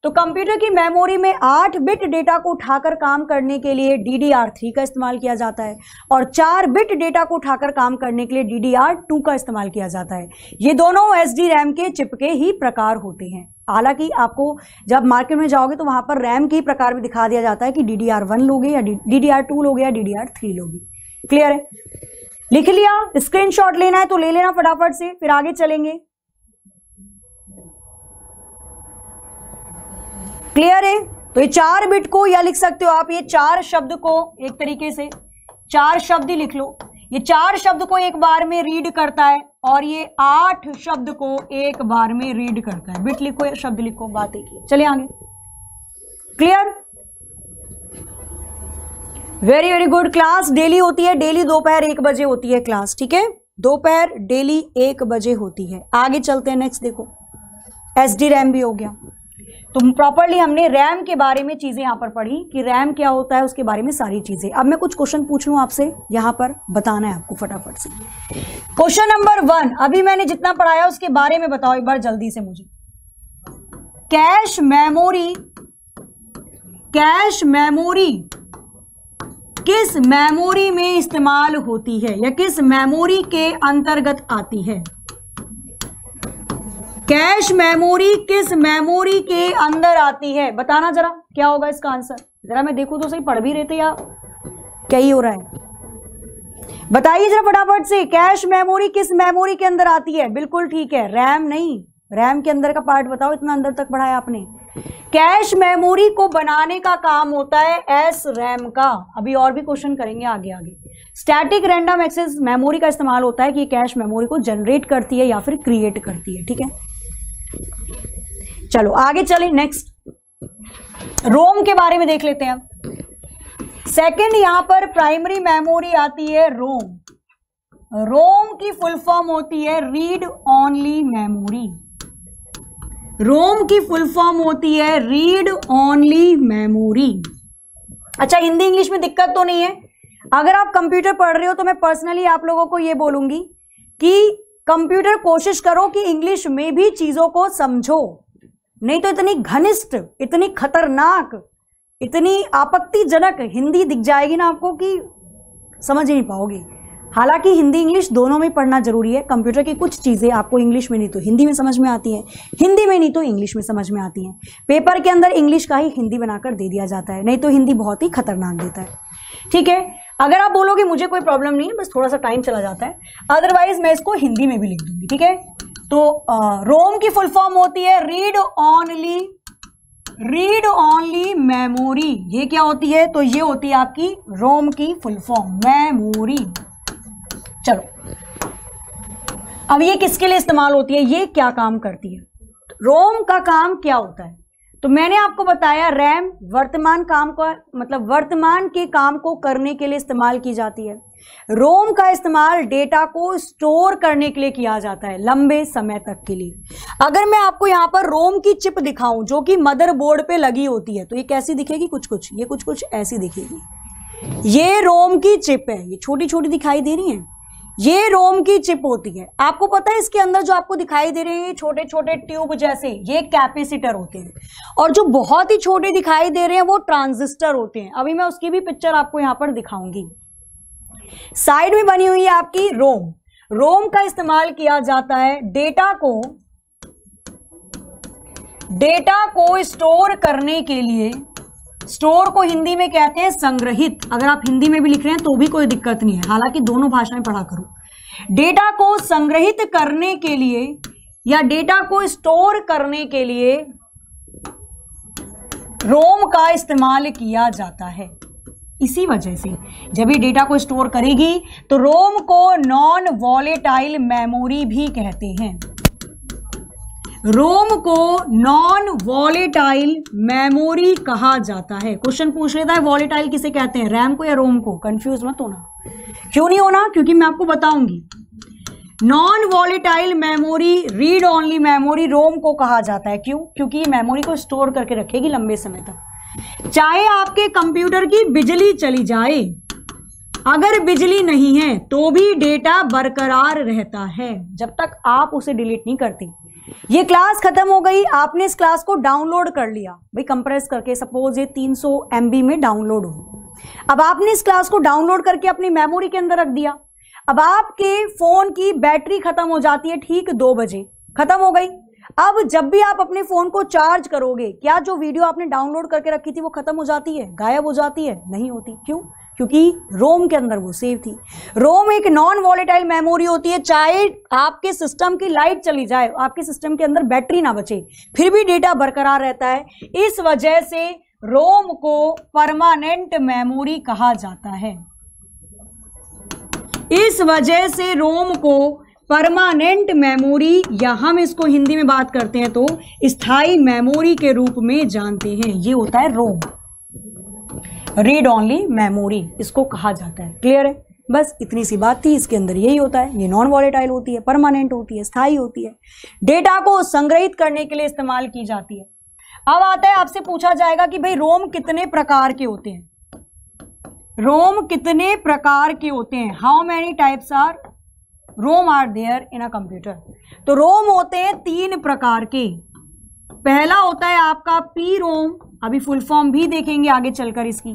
तो कंप्यूटर की मेमोरी में 8 बिट डेटा को उठाकर काम करने के लिए डी डी आर थ्री का इस्तेमाल किया जाता है और 4 बिट डेटा को उठाकर काम करने के लिए डी टू का इस्तेमाल किया जाता है ये दोनों एस डी रैम के चिप के ही प्रकार होते हैं हालांकि आपको जब मार्केट में जाओगे तो वहां पर रैम के प्रकार भी दिखा दिया जाता है कि डी डी आर वन लोगे या डी डी टू लोगे या डी डी आर थ्री लोगे क्लियर है लिख लिया स्क्रीनशॉट लेना है तो ले लेना फटाफट से फिर आगे चलेंगे क्लियर है तो ये चार बिट को या लिख सकते हो आप ये चार शब्द को एक तरीके से चार शब्द ही लिख लो ये चार शब्द को एक बार में रीड करता है और ये आठ शब्द को एक बार में रीड करता है बिट लिखो या शब्द लिखो बात एक चले आगे clear very very good class daily होती है डेली दोपहर एक बजे होती है क्लास ठीक है दोपहर डेली एक बजे होती है आगे चलते हैं नेक्स्ट देखो एस डी रैम भी हो गया तो प्रॉपरली हमने रैम के बारे में चीज़ें यहाँ पर पढ़ी कि रैम क्या होता है उसके बारे में सारी चीज़ें अब मैं कुछ क्वेश्चन पूछ लू आपसे यहाँ पर बताना है आपको फटाफट से क्वेश्चन नंबर वन अभी मैंने जितना पढ़ाया उसके बारे में बताओ एक बार जल्दी से मुझे कैश मेमोरी कैश मेमोरी किस मेमोरी में इस्तेमाल होती है या किस मेमोरी के अंतर्गत आती है कैश मेमोरी किस मेमोरी के अंदर आती है बताना जरा क्या होगा इसका आंसर जरा मैं देखू तो सही पढ़ भी रहते या क्या ही हो रहा है बताइए जरा फटाफट से कैश मेमोरी किस मेमोरी के अंदर आती है बिल्कुल ठीक है रैम नहीं रैम के अंदर का पार्ट बताओ इतना अंदर तक पढ़ाया आपने कैश मेमोरी को बनाने का काम होता है एस रैम का अभी और भी क्वेश्चन करेंगे आगे आगे स्टैटिक रैंडम एक्सेस मेमोरी का इस्तेमाल होता है कि कैश मेमोरी को जनरेट करती है या फिर क्रिएट करती है ठीक है चलो आगे चले नेक्स्ट रोम के बारे में देख लेते हैं अब सेकंड यहां पर प्राइमरी मेमोरी आती है रोम रोम की फुल फॉर्म होती है रीड ओनली मेमोरी रोम की फुल फॉर्म होती है रीड ओनली मेमोरी अच्छा हिंदी इंग्लिश में दिक्कत तो नहीं है अगर आप कंप्यूटर पढ़ रहे हो तो मैं पर्सनली आप लोगों को यह बोलूंगी कि कंप्यूटर कोशिश करो कि इंग्लिश में भी चीजों को समझो नहीं तो इतनी घनिष्ठ इतनी खतरनाक इतनी आपत्तिजनक हिंदी दिख जाएगी ना आपको कि समझ ही नहीं पाओगी हालांकि हिंदी इंग्लिश दोनों में पढ़ना जरूरी है कंप्यूटर की कुछ चीज़ें आपको इंग्लिश में नहीं तो हिंदी में समझ में आती हैं हिंदी में नहीं तो इंग्लिश में समझ में आती हैं पेपर के अंदर इंग्लिश का ही हिंदी बनाकर दे दिया जाता है नहीं तो हिंदी बहुत ही खतरनाक देता है ठीक है अगर आप बोलोगे मुझे कोई प्रॉब्लम नहीं है बस थोड़ा सा टाइम चला जाता है अदरवाइज मैं इसको हिंदी में भी लिख दूंगी ठीक है तो रोम की फुल फॉर्म होती है read only read only memory ये क्या होती है तो ये होती है आपकी रोम की फुल फॉर्म मेमोरी चलो अब ये किसके लिए इस्तेमाल होती है ये क्या काम करती है रोम का काम क्या होता है तो मैंने आपको बताया रैम वर्तमान काम का मतलब वर्तमान के काम को करने के लिए इस्तेमाल की जाती है रोम का इस्तेमाल डेटा को स्टोर करने के लिए किया जाता है लंबे समय तक के लिए अगर मैं आपको यहां पर रोम की चिप दिखाऊं जो कि मदरबोर्ड पे लगी होती है तो ये कैसी दिखेगी कुछ कुछ ये कुछ कुछ ऐसी दिखेगी ये रोम की चिप है ये छोटी छोटी दिखाई दे रही है ये रोम की चिप होती है आपको पता है इसके अंदर जो आपको दिखाई दे रहे हैं छोटे छोटे ट्यूब जैसे ये कैपेसिटर होते हैं और जो बहुत ही छोटे दिखाई दे रहे हैं वो ट्रांजिस्टर होते हैं अभी मैं उसकी भी पिक्चर आपको यहां पर दिखाऊंगी साइड में बनी हुई है आपकी रोम रोम का इस्तेमाल किया जाता है डेटा को डेटा को स्टोर करने के लिए स्टोर को हिंदी में कहते हैं संग्रहित अगर आप हिंदी में भी लिख रहे हैं तो भी कोई दिक्कत नहीं है हालांकि दोनों भाषाएं पढ़ा करो डेटा को संग्रहित करने के लिए या डेटा को स्टोर करने के लिए रोम का इस्तेमाल किया जाता है इसी वजह से जब ये डेटा को स्टोर करेगी तो रोम को नॉन वॉलेटाइल मेमोरी भी कहते हैं रोम को नॉन वॉलेटाइल मेमोरी कहा जाता है क्वेश्चन पूछ लेता है वॉलेटाइल किसे कहते हैं रैम को या रोम को कंफ्यूज मत होना क्यों नहीं होना क्योंकि मैं आपको बताऊंगी non volatile memory read only memory ROM को कहा जाता है क्यों क्योंकि ये मेमोरी को स्टोर करके रखेगी लंबे समय तक चाहे आपके कंप्यूटर की बिजली चली जाए अगर बिजली नहीं है तो भी डेटा बरकरार रहता है जब तक आप उसे डिलीट नहीं करते ये क्लास खत्म हो गई आपने इस क्लास को डाउनलोड कर लिया भाई कंप्रेस करके सपोज ये 300 सौ में डाउनलोड हो अब आपने इस क्लास को डाउनलोड करके अपनी मेमोरी के अंदर रख दिया अब आपके फोन की बैटरी खत्म हो जाती है ठीक दो बजे खत्म हो गई अब जब भी आप अपने फोन को चार्ज करोगे क्या जो वीडियो आपने डाउनलोड करके रखी थी वो खत्म हो जाती है गायब हो जाती है नहीं होती क्यों क्योंकि रोम के अंदर वो सेव थी रोम एक नॉन वॉलेटाइल मेमोरी होती है चाहे आपके सिस्टम की लाइट चली जाए आपके सिस्टम के अंदर बैटरी ना बचे फिर भी डेटा बरकरार रहता है इस वजह से रोम को परमानेंट मेमोरी कहा जाता है इस वजह से रोम को परमानेंट मेमोरी या हम इसको हिंदी में बात करते हैं तो स्थाई मेमोरी के रूप में जानते हैं ये होता है रोम रीड ऑनली मेमोरी इसको कहा जाता है क्लियर है बस इतनी सी बात थी इसके अंदर यही होता है ये नॉन वॉलेटाइल होती है परमानेंट होती है स्थायी होती है डेटा को संग्रहित करने के लिए इस्तेमाल की जाती है अब आता है आपसे पूछा जाएगा कि भाई रोम कितने प्रकार के होते हैं रोम कितने प्रकार के होते हैं how many types are ROM are there in a computer तो रोम होते हैं तीन प्रकार के पहला होता है आपका पी रोम अभी फुल फॉर्म भी देखेंगे आगे चलकर इसकी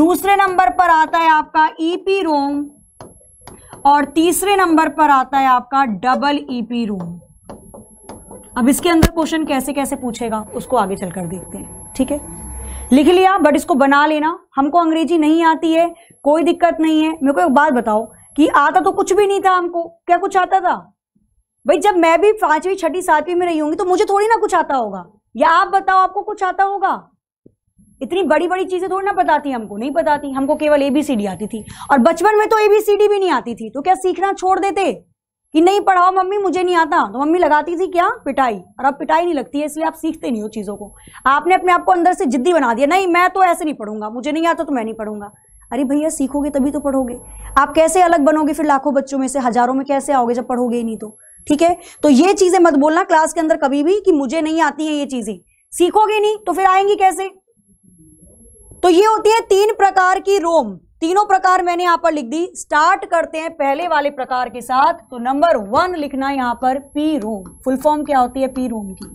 दूसरे नंबर पर आता है आपका ईपी e रोम और तीसरे नंबर पर आता है आपका डबल ईपी रोम अब इसके अंदर क्वेश्चन कैसे कैसे पूछेगा उसको आगे चलकर देखते हैं ठीक है लिख लिया बट इसको बना लेना हमको अंग्रेजी नहीं आती है कोई दिक्कत नहीं है मेरे को एक बात बताओ कि आता तो कुछ भी नहीं था हमको क्या कुछ आता था भाई जब मैं भी पांचवी छठी सातवीं में रही होंगी तो मुझे थोड़ी ना कुछ आता होगा या आप बताओ आपको कुछ आता होगा इतनी बड़ी बड़ी चीज़ें थोड़ी ना बताती हमको नहीं बताती हमको केवल एबीसीडी आती थी और बचपन में तो एबीसीडी भी नहीं आती थी तो क्या सीखना छोड़ देते कि नहीं पढ़ाओ मम्मी मुझे नहीं आता तो मम्मी लगाती थी क्या पिटाई और अब पिटाई नहीं लगती है इसलिए आप सीखते नहीं हो चीज़ों को आपने अपने आप को अंदर से जिद्दी बना दिया नहीं मैं तो ऐसे नहीं पढ़ूंगा मुझे नहीं आता तो मैं नहीं पढ़ूंगा अरे भैया सीखोगे तभी तो पढ़ोगे आप कैसे अलग बनोगे फिर लाखों बच्चों में से हजारों में कैसे आओगे जब पढ़ोगे ही नहीं तो ठीक है तो ये चीज़ें मत बोलना क्लास के अंदर कभी भी कि मुझे नहीं आती है ये चीज़ें सीखोगे नहीं तो फिर आएंगी कैसे तो ये होती है तीन प्रकार की रोम तीनों प्रकार मैंने यहां पर लिख दी स्टार्ट करते हैं पहले वाले प्रकार के साथ तो नंबर वन लिखना यहां पर पी रोम फुल फॉर्म क्या होती है पी रोम की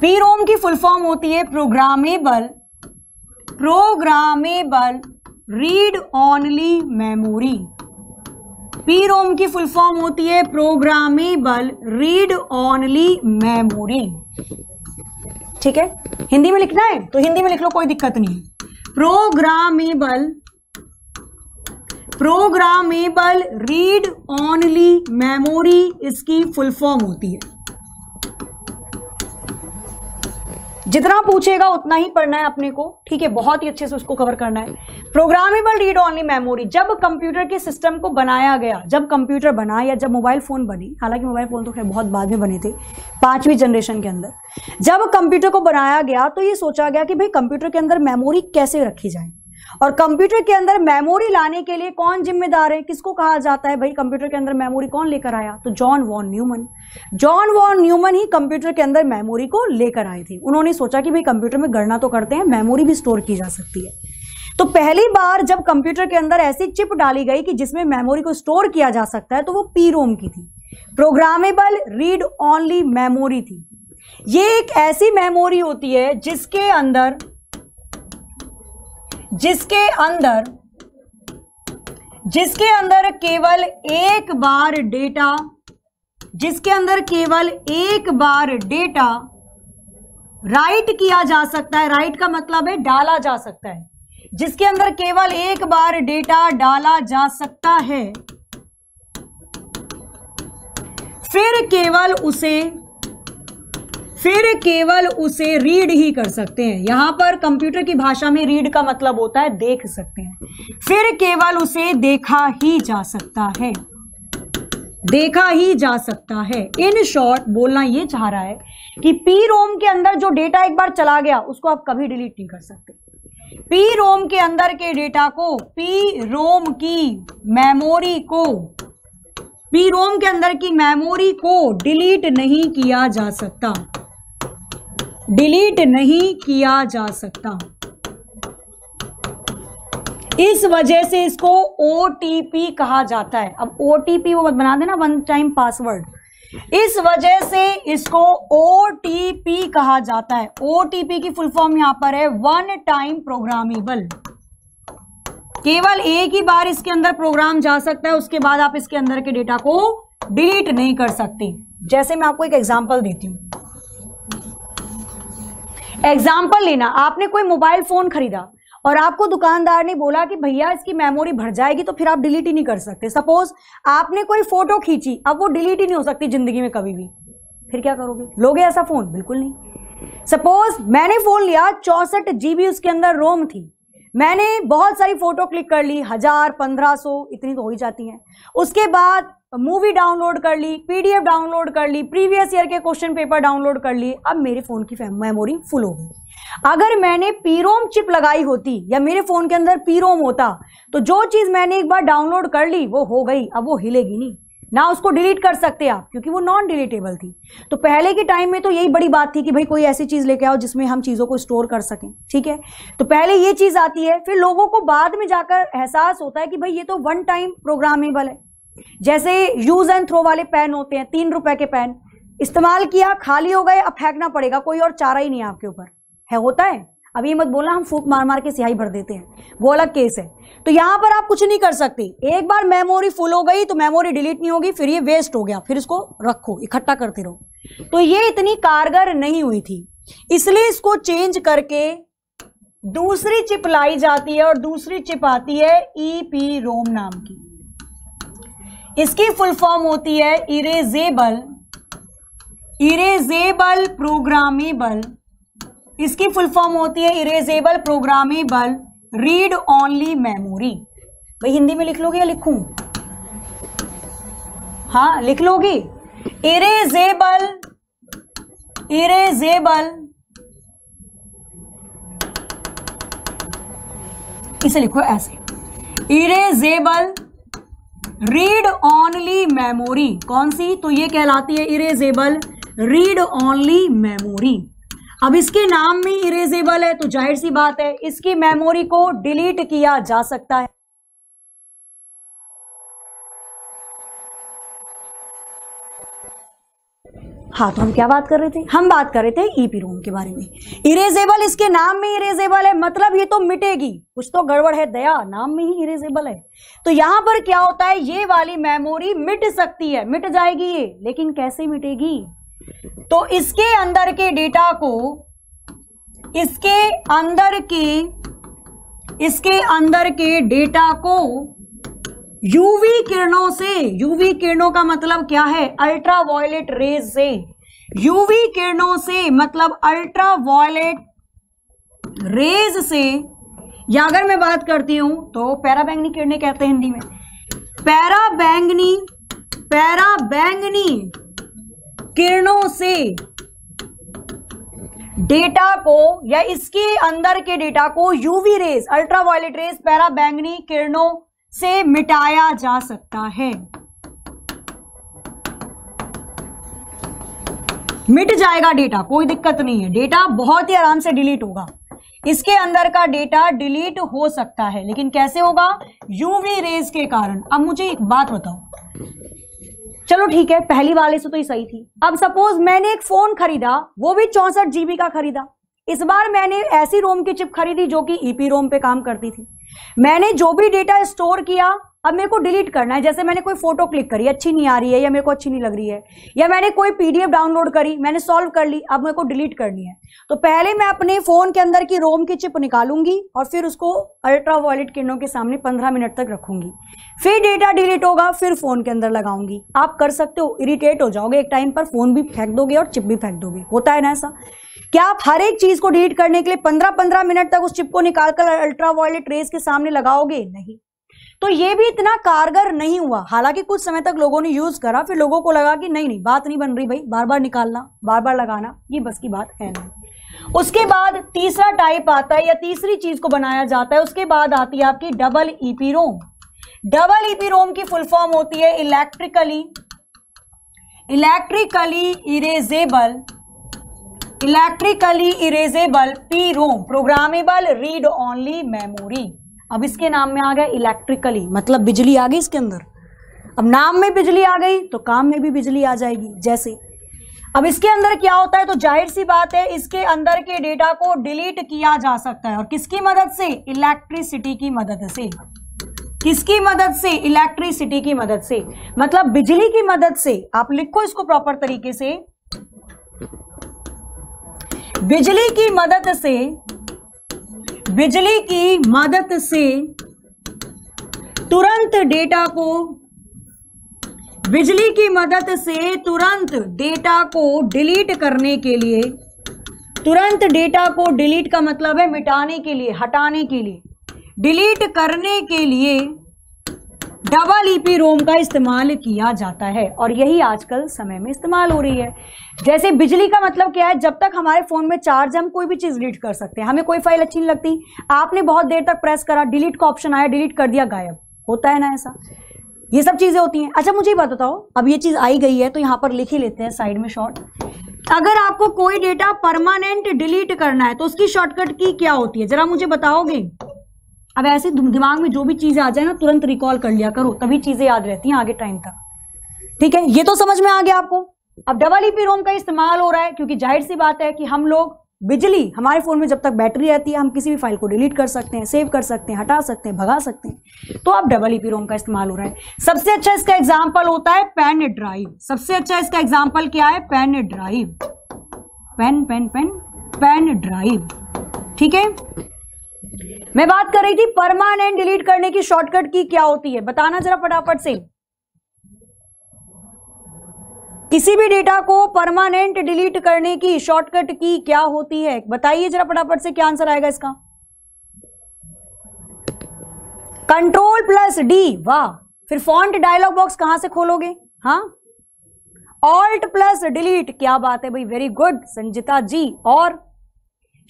पी रोम की फुल फॉर्म होती है programmable programmable read only memory P ROM की फुल फॉर्म होती है प्रोग्रामेबल रीड ऑनली मेमोरी ठीक है हिंदी में लिखना है तो हिंदी में लिख लो कोई दिक्कत नहीं है programmable programmable read only memory इसकी फुल फॉर्म होती है जितना पूछेगा उतना ही पढ़ना है अपने को ठीक है बहुत ही अच्छे से उसको कवर करना है प्रोग्रामेबल रीड ऑनली मेमोरी जब कंप्यूटर के सिस्टम को बनाया गया जब कंप्यूटर बना या जब मोबाइल फ़ोन बनी हालांकि मोबाइल फ़ोन तो खैर बहुत बाद में बने थे पाँचवीं जनरेशन के अंदर जब कंप्यूटर को बनाया गया तो ये सोचा गया कि भाई कंप्यूटर के अंदर मेमोरी कैसे रखी जाए और कंप्यूटर के अंदर मेमोरी लाने के लिए कौन जिम्मेदार है किसको कहा जाता है भाई कंप्यूटर के अंदर मेमोरी कौन लेकर आया तो John von Neumann John von Neumann ही कंप्यूटर के अंदर मेमोरी को लेकर आए थे उन्होंने सोचा कि भाई कंप्यूटर में गणना तो करते हैं मेमोरी भी स्टोर की जा सकती है तो पहली बार जब कंप्यूटर के अंदर ऐसी चिप डाली गई कि जिसमें मेमोरी को स्टोर किया जा सकता है तो वो पीरोम की थी प्रोग्रामेबल रीड ओनली मेमोरी थी ये एक ऐसी मेमोरी होती है जिसके अंदर जिसके अंदर जिसके अंदर केवल एक बार डेटा जिसके अंदर केवल एक बार डेटा राइट किया जा सकता है राइट का मतलब है डाला जा सकता है जिसके अंदर केवल एक बार डेटा डाला जा सकता है फिर केवल उसे फिर केवल उसे रीड ही कर सकते हैं यहां पर कंप्यूटर की भाषा में रीड का मतलब होता है देख सकते हैं फिर केवल उसे देखा ही जा सकता है देखा ही जा सकता है इन शॉर्ट बोलना यह चाह रहा है कि पी रोम के अंदर जो डेटा एक बार चला गया उसको आप कभी डिलीट नहीं कर सकते पी रोम के अंदर के डेटा को पी रोम की मेमोरी को पी रोम के अंदर की मेमोरी को डिलीट नहीं किया जा सकता डिलीट नहीं किया जा सकता इस वजह से इसको ओ कहा जाता है अब ओ वो मत बना देना वन टाइम पासवर्ड इस वजह से इसको ओ कहा जाता है ओ की फुल फॉर्म यहां पर है वन टाइम प्रोग्रामेबल केवल एक ही बार इसके अंदर प्रोग्राम जा सकता है उसके बाद आप इसके अंदर के डेटा को डिलीट नहीं कर सकते जैसे मैं आपको एक एग्जांपल देती हूं एग्जाम्पल लेना आपने कोई मोबाइल फोन खरीदा और आपको दुकानदार ने बोला कि भैया इसकी मेमोरी भर जाएगी तो फिर आप डिलीट ही नहीं कर सकते सपोज आपने कोई फोटो खींची अब वो डिलीट ही नहीं हो सकती जिंदगी में कभी भी फिर क्या करोगे लोगे ऐसा फोन बिल्कुल नहीं सपोज मैंने फोन लिया चौसठ जीबी उसके अंदर रोम थी मैंने बहुत सारी फोटो क्लिक कर ली हजार पंद्रह सौ इतनी तो हो ही जाती हैं उसके बाद मूवी डाउनलोड कर ली पीडीएफ डाउनलोड कर ली प्रीवियस ईयर के क्वेश्चन पेपर डाउनलोड कर लिए अब मेरे फ़ोन की मेमोरी फुल हो गई अगर मैंने पीरोम चिप लगाई होती या मेरे फ़ोन के अंदर पीरोम होता तो जो चीज़ मैंने एक बार डाउनलोड कर ली वो हो गई अब वो हिलेगी नहीं ना उसको डिलीट कर सकते आप क्योंकि वो नॉन डिलीटेबल थी तो पहले के टाइम में तो यही बड़ी बात थी कि भाई कोई ऐसी चीज़ लेके आओ जिसमें हम चीज़ों को स्टोर कर सकें ठीक है तो पहले ये चीज़ आती है फिर लोगों को बाद में जाकर एहसास होता है कि भाई ये तो वन टाइम प्रोग्रामेबल है जैसे यूज एंड थ्रो वाले पेन होते हैं तीन रुपए के पेन इस्तेमाल किया खाली हो गए अब फेंकना पड़ेगा कोई और चारा ही नहीं आपके ऊपर है होता है अब ये मत बोलना हम फूक मार मार के सियाही भर देते हैं वो अलग केस है तो यहां पर आप कुछ नहीं कर सकते एक बार मेमोरी फुल हो गई तो मेमोरी डिलीट नहीं होगी फिर ये वेस्ट हो गया फिर इसको रखो इकट्ठा करते रहो तो ये इतनी कारगर नहीं हुई थी इसलिए इसको चेंज करके दूसरी चिप लाई जाती है और दूसरी चिप आती है ई पी रोम नाम की इसकी फुल फॉर्म होती है इरेजेबल इरेजेबल प्रोग्रामेबल इसकी फुल फॉर्म होती है erasable programmable read only memory भाई हिंदी में लिख लोगे या लिखूं हा लिख लोगी इरेजेबल इरेजेबल इसे लिखो ऐसे इरेजेबल रीड ऑनली मेमोरी कौन सी तो ये कहलाती है इरेजेबल रीड ऑनली मेमोरी अब इसके नाम में इरेजेबल है तो जाहिर सी बात है इसकी मेमोरी को डिलीट किया जा सकता है हाँ तो हम क्या बात कर रहे थे हम बात कर रहे थे ईपी e रोम के बारे में इरेजेबल इसके नाम में इरेजेबल है मतलब ये तो मिटेगी कुछ तो गड़बड़ है दया नाम में ही इरेजेबल है तो यहां पर क्या होता है ये वाली मेमोरी मिट सकती है मिट जाएगी ये लेकिन कैसे मिटेगी तो इसके अंदर के डेटा को इसके अंदर के इसके अंदर के डेटा को यूवी किरणों से यूवी किरणों का मतलब क्या है अल्ट्रा वायलेट रेज से यूवी किरणों से मतलब अल्ट्रा वायलेट रेज से या अगर मैं बात करती हूं तो पैराबैंगनी किरणें कहते हैं हिंदी में पैराबैंगनी पैराबैंगनी किरणों से डेटा को या इसके अंदर के डेटा को UV rays ultra violet rays पैराबैंगनी किरणों से मिटाया जा सकता है मिट जाएगा डेटा कोई दिक्कत नहीं है डेटा बहुत ही आराम से डिलीट होगा इसके अंदर का डेटा डिलीट हो सकता है लेकिन कैसे होगा यूवी रेज के कारण अब मुझे एक बात बताओ चलो ठीक है पहली वाले से तो ही सही थी अब सपोज मैंने एक फोन खरीदा वो भी चौसठ जीबी का खरीदा इस बार मैंने ऐसी रोम की चिप खरीदी जो कि ईपी e रोम पे काम करती थी मैंने जो भी डेटा स्टोर किया अब मेरे को डिलीट करना है जैसे मैंने कोई फोटो क्लिक करी अच्छी नहीं आ रही है या मेरे को अच्छी नहीं लग रही है या मैंने कोई पीडीएफ डाउनलोड करी मैंने सॉल्व कर ली अब मेरे को डिलीट करनी है तो पहले मैं अपने फोन के अंदर की रोम की चिप निकालूंगी और फिर उसको अल्ट्रा वायलेट किरणों के सामने पंद्रह मिनट तक रखूंगी फिर डेटा डिलीट होगा फिर फोन के अंदर लगाऊंगी आप कर सकते हो इरिटेट हो जाओगे एक टाइम पर फोन भी फेंक दोगे और चिप भी फेंक दोगे होता है ना ऐसा क्या आप हर एक चीज को डिलीट करने के लिए पंद्रह पंद्रह मिनट तक उस चिप को निकालकर वायलेट रेस के सामने लगाओगे नहीं तो ये भी इतना कारगर नहीं हुआ हालांकि कुछ समय तक लोगों ने यूज करा फिर लोगों को लगा कि नहीं नहीं बात नहीं बन रही भाई बार बार निकालना बार बार लगाना ये बस की बात है नहीं उसके बाद तीसरा टाइप आता है या तीसरी चीज को बनाया जाता है उसके बाद आती है आपकी double E P ROM double E P ROM की फुल फॉर्म होती है electrically electrically erasable electrically erasable P ROM programmable read only memory अब इसके नाम में आ गया इलेक्ट्रिकली मतलब बिजली आ गई इसके अंदर अब नाम में बिजली आ गई तो काम में भी बिजली आ जाएगी जैसे अब इसके अंदर क्या होता है तो जाहिर सी बात है इसके अंदर के डेटा को डिलीट किया जा सकता है और किसकी मदद से इलेक्ट्रिसिटी की मदद से किसकी मदद से इलेक्ट्रिसिटी की मदद से मतलब बिजली की मदद से आप लिखो इसको प्रॉपर तरीके से बिजली की मदद से बिजली की मदद से तुरंत डेटा को बिजली की मदद से तुरंत डेटा को डिलीट करने के लिए तुरंत डेटा को डिलीट का मतलब है मिटाने के लिए हटाने के लिए डिलीट करने के लिए डबल ईपी रोम का इस्तेमाल किया जाता है और यही आजकल समय में इस्तेमाल हो रही है जैसे बिजली का मतलब क्या है जब तक हमारे फ़ोन में चार्ज हम कोई भी चीज़ डिलीट कर सकते हैं हमें कोई फाइल अच्छी नहीं लगती आपने बहुत देर तक प्रेस करा डिलीट का ऑप्शन आया डिलीट कर दिया गायब होता है ना ऐसा ये सब चीज़ें होती हैं अच्छा मुझे बताओ अब ये चीज़ आई गई है तो यहाँ पर लिख ही लेते हैं साइड में शॉर्ट अगर आपको कोई डेटा परमानेंट डिलीट करना है तो उसकी शॉर्टकट की क्या होती है जरा मुझे बताओगे अब ऐसे दिमाग में जो भी चीज़ें आ जाए ना तुरंत रिकॉल कर लिया करो तभी चीज़ें याद रहती हैं आगे टाइम तक ठीक है ये तो समझ में आ गया आपको अब डबल ईपी रोम का इस्तेमाल हो रहा है क्योंकि जाहिर सी बात है कि हम लोग बिजली हमारे फ़ोन में जब तक बैटरी रहती है हम किसी भी फाइल को डिलीट कर सकते हैं सेव कर सकते हैं हटा सकते हैं भगा सकते हैं तो अब डबल ई रोम का इस्तेमाल हो रहा है सबसे अच्छा इसका एग्जाम्पल होता है पेन ड्राइव सबसे अच्छा इसका एग्जाम्पल क्या है pen drive pen pen pen pen drive ठीक है मैं बात कर रही थी परमानेंट डिलीट करने की शॉर्टकट की क्या होती है बताना जरा फटाफट से किसी भी डेटा को परमानेंट डिलीट करने की शॉर्टकट की क्या होती है बताइए जरा फटाफट से क्या आंसर आएगा इसका कंट्रोल प्लस डी वाह फिर फॉन्ट डायलॉग बॉक्स कहां से खोलोगे हा ऑल्ट प्लस डिलीट क्या बात है भाई वेरी गुड संजिता जी और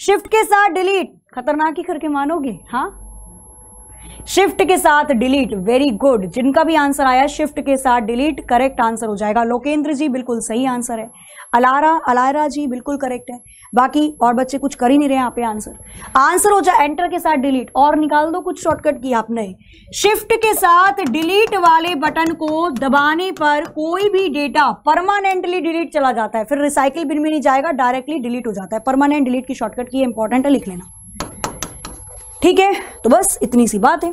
शिफ्ट के साथ डिलीट खतरनाक ही करके मानोगे हाँ शिफ्ट के साथ डिलीट वेरी गुड जिनका भी आंसर आया शिफ्ट के साथ डिलीट करेक्ट आंसर हो जाएगा लोकेंद्र जी बिल्कुल सही आंसर है अलारा अलारा जी बिल्कुल करेक्ट है बाकी और बच्चे कुछ कर ही नहीं रहे यहाँ पे आंसर आंसर हो जाए एंटर के साथ डिलीट और निकाल दो कुछ शॉर्टकट की आपने शिफ्ट के साथ डिलीट वाले बटन को दबाने पर कोई भी डेटा परमानेंटली डिलीट चला जाता है फिर रिसाइकिल बिन में नहीं जाएगा डायरेक्टली डिलीट हो जाता है परमानेंट डिलीट की शॉर्टकट की इंपॉर्टेंट है लिख लेना ठीक है तो बस इतनी सी बात है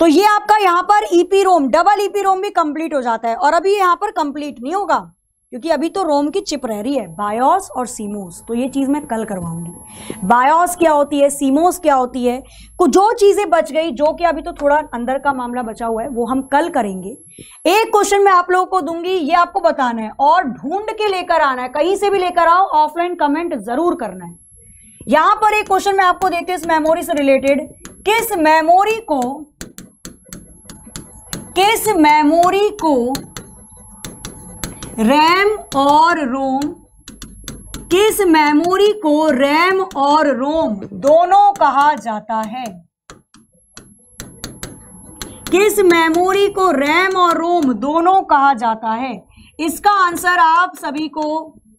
तो ये आपका यहाँ पर E P ROM double E P ROM भी कंप्लीट हो जाता है और अभी यहाँ पर कंप्लीट नहीं होगा क्योंकि अभी तो रोम की चिप रह रही है बायोस और सीमोस तो ये चीज़ मैं कल करवाऊंगी बायोस क्या होती है सीमोस क्या होती है कुछ जो चीज़ें बच गई जो कि अभी तो थोड़ा अंदर का मामला बचा हुआ है वो हम कल करेंगे एक क्वेश्चन मैं आप लोगों को दूंगी ये आपको बताना है और ढूंढ के लेकर आना है कहीं से भी लेकर आओ ऑफलाइन कमेंट ज़रूर करना है यहां पर एक क्वेश्चन मैं आपको देती हूं इस मेमोरी से रिलेटेड किस मेमोरी को किस मेमोरी को रैम और रोम किस मेमोरी को रैम और रोम दोनों कहा जाता है किस मेमोरी को रैम और रोम दोनों कहा जाता है इसका आंसर आप सभी को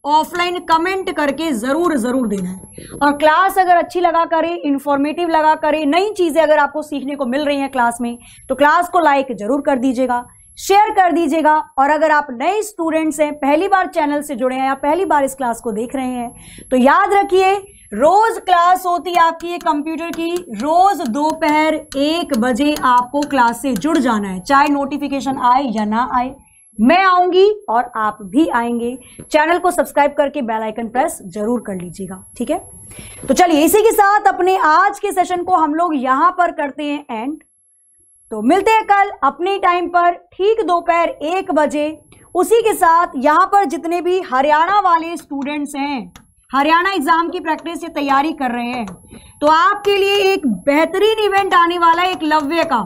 ऑफलाइन कमेंट करके ज़रूर ज़रूर देना है और क्लास अगर अच्छी लगा करे इन्फॉर्मेटिव लगा करे नई चीज़ें अगर आपको सीखने को मिल रही हैं क्लास में तो क्लास को लाइक ज़रूर कर दीजिएगा शेयर कर दीजिएगा और अगर आप नए स्टूडेंट्स हैं पहली बार चैनल से जुड़े हैं या पहली बार इस क्लास को देख रहे हैं तो याद रखिए रोज क्लास होती है आपकी कंप्यूटर की रोज दोपहर एक बजे आपको क्लास से जुड़ जाना है चाहे नोटिफिकेशन आए या ना आए मैं आऊंगी और आप भी आएंगे चैनल को सब्सक्राइब करके बेल आइकन प्रेस जरूर कर लीजिएगा ठीक है तो चलिए इसी के साथ अपने आज के सेशन को हम लोग यहां पर करते हैं एंड तो मिलते हैं कल अपने टाइम पर ठीक दोपहर एक बजे उसी के साथ यहां पर जितने भी हरियाणा वाले स्टूडेंट्स हैं हरियाणा एग्जाम की प्रैक्टिस या तैयारी कर रहे हैं तो आपके लिए एक बेहतरीन इवेंट आने वाला है एक लव्य का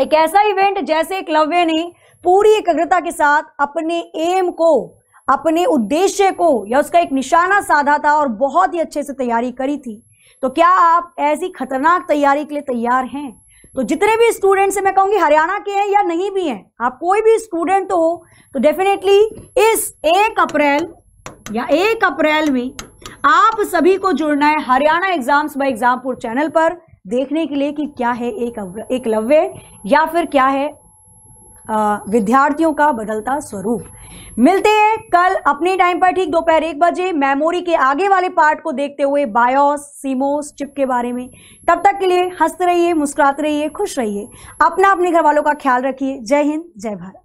एक ऐसा इवेंट जैसे एक लव्य ने पूरी एकाग्रता के साथ अपने एम को अपने उद्देश्य को या उसका एक निशाना साधा था और बहुत ही अच्छे से तैयारी करी थी तो क्या आप ऐसी खतरनाक तैयारी के लिए तैयार हैं तो जितने भी स्टूडेंट से मैं कहूंगी हरियाणा के हैं या नहीं भी हैं आप कोई भी स्टूडेंट हो तो डेफिनेटली इस एक अप्रैल या एक अप्रैल में आप सभी को जुड़ना है Haryana exams by Exampur channel पर देखने के लिए कि क्या है एक एकलव्य या फिर क्या है विद्यार्थियों का बदलता स्वरूप मिलते हैं कल अपने टाइम पर ठीक दोपहर एक बजे मेमोरी के आगे वाले पार्ट को देखते हुए बायोस सीमोस चिप के बारे में तब तक के लिए हंसते रहिए मुस्कुराते रहिए खुश रहिए अपना अपने घर वालों का ख्याल रखिए जय हिंद जय भारत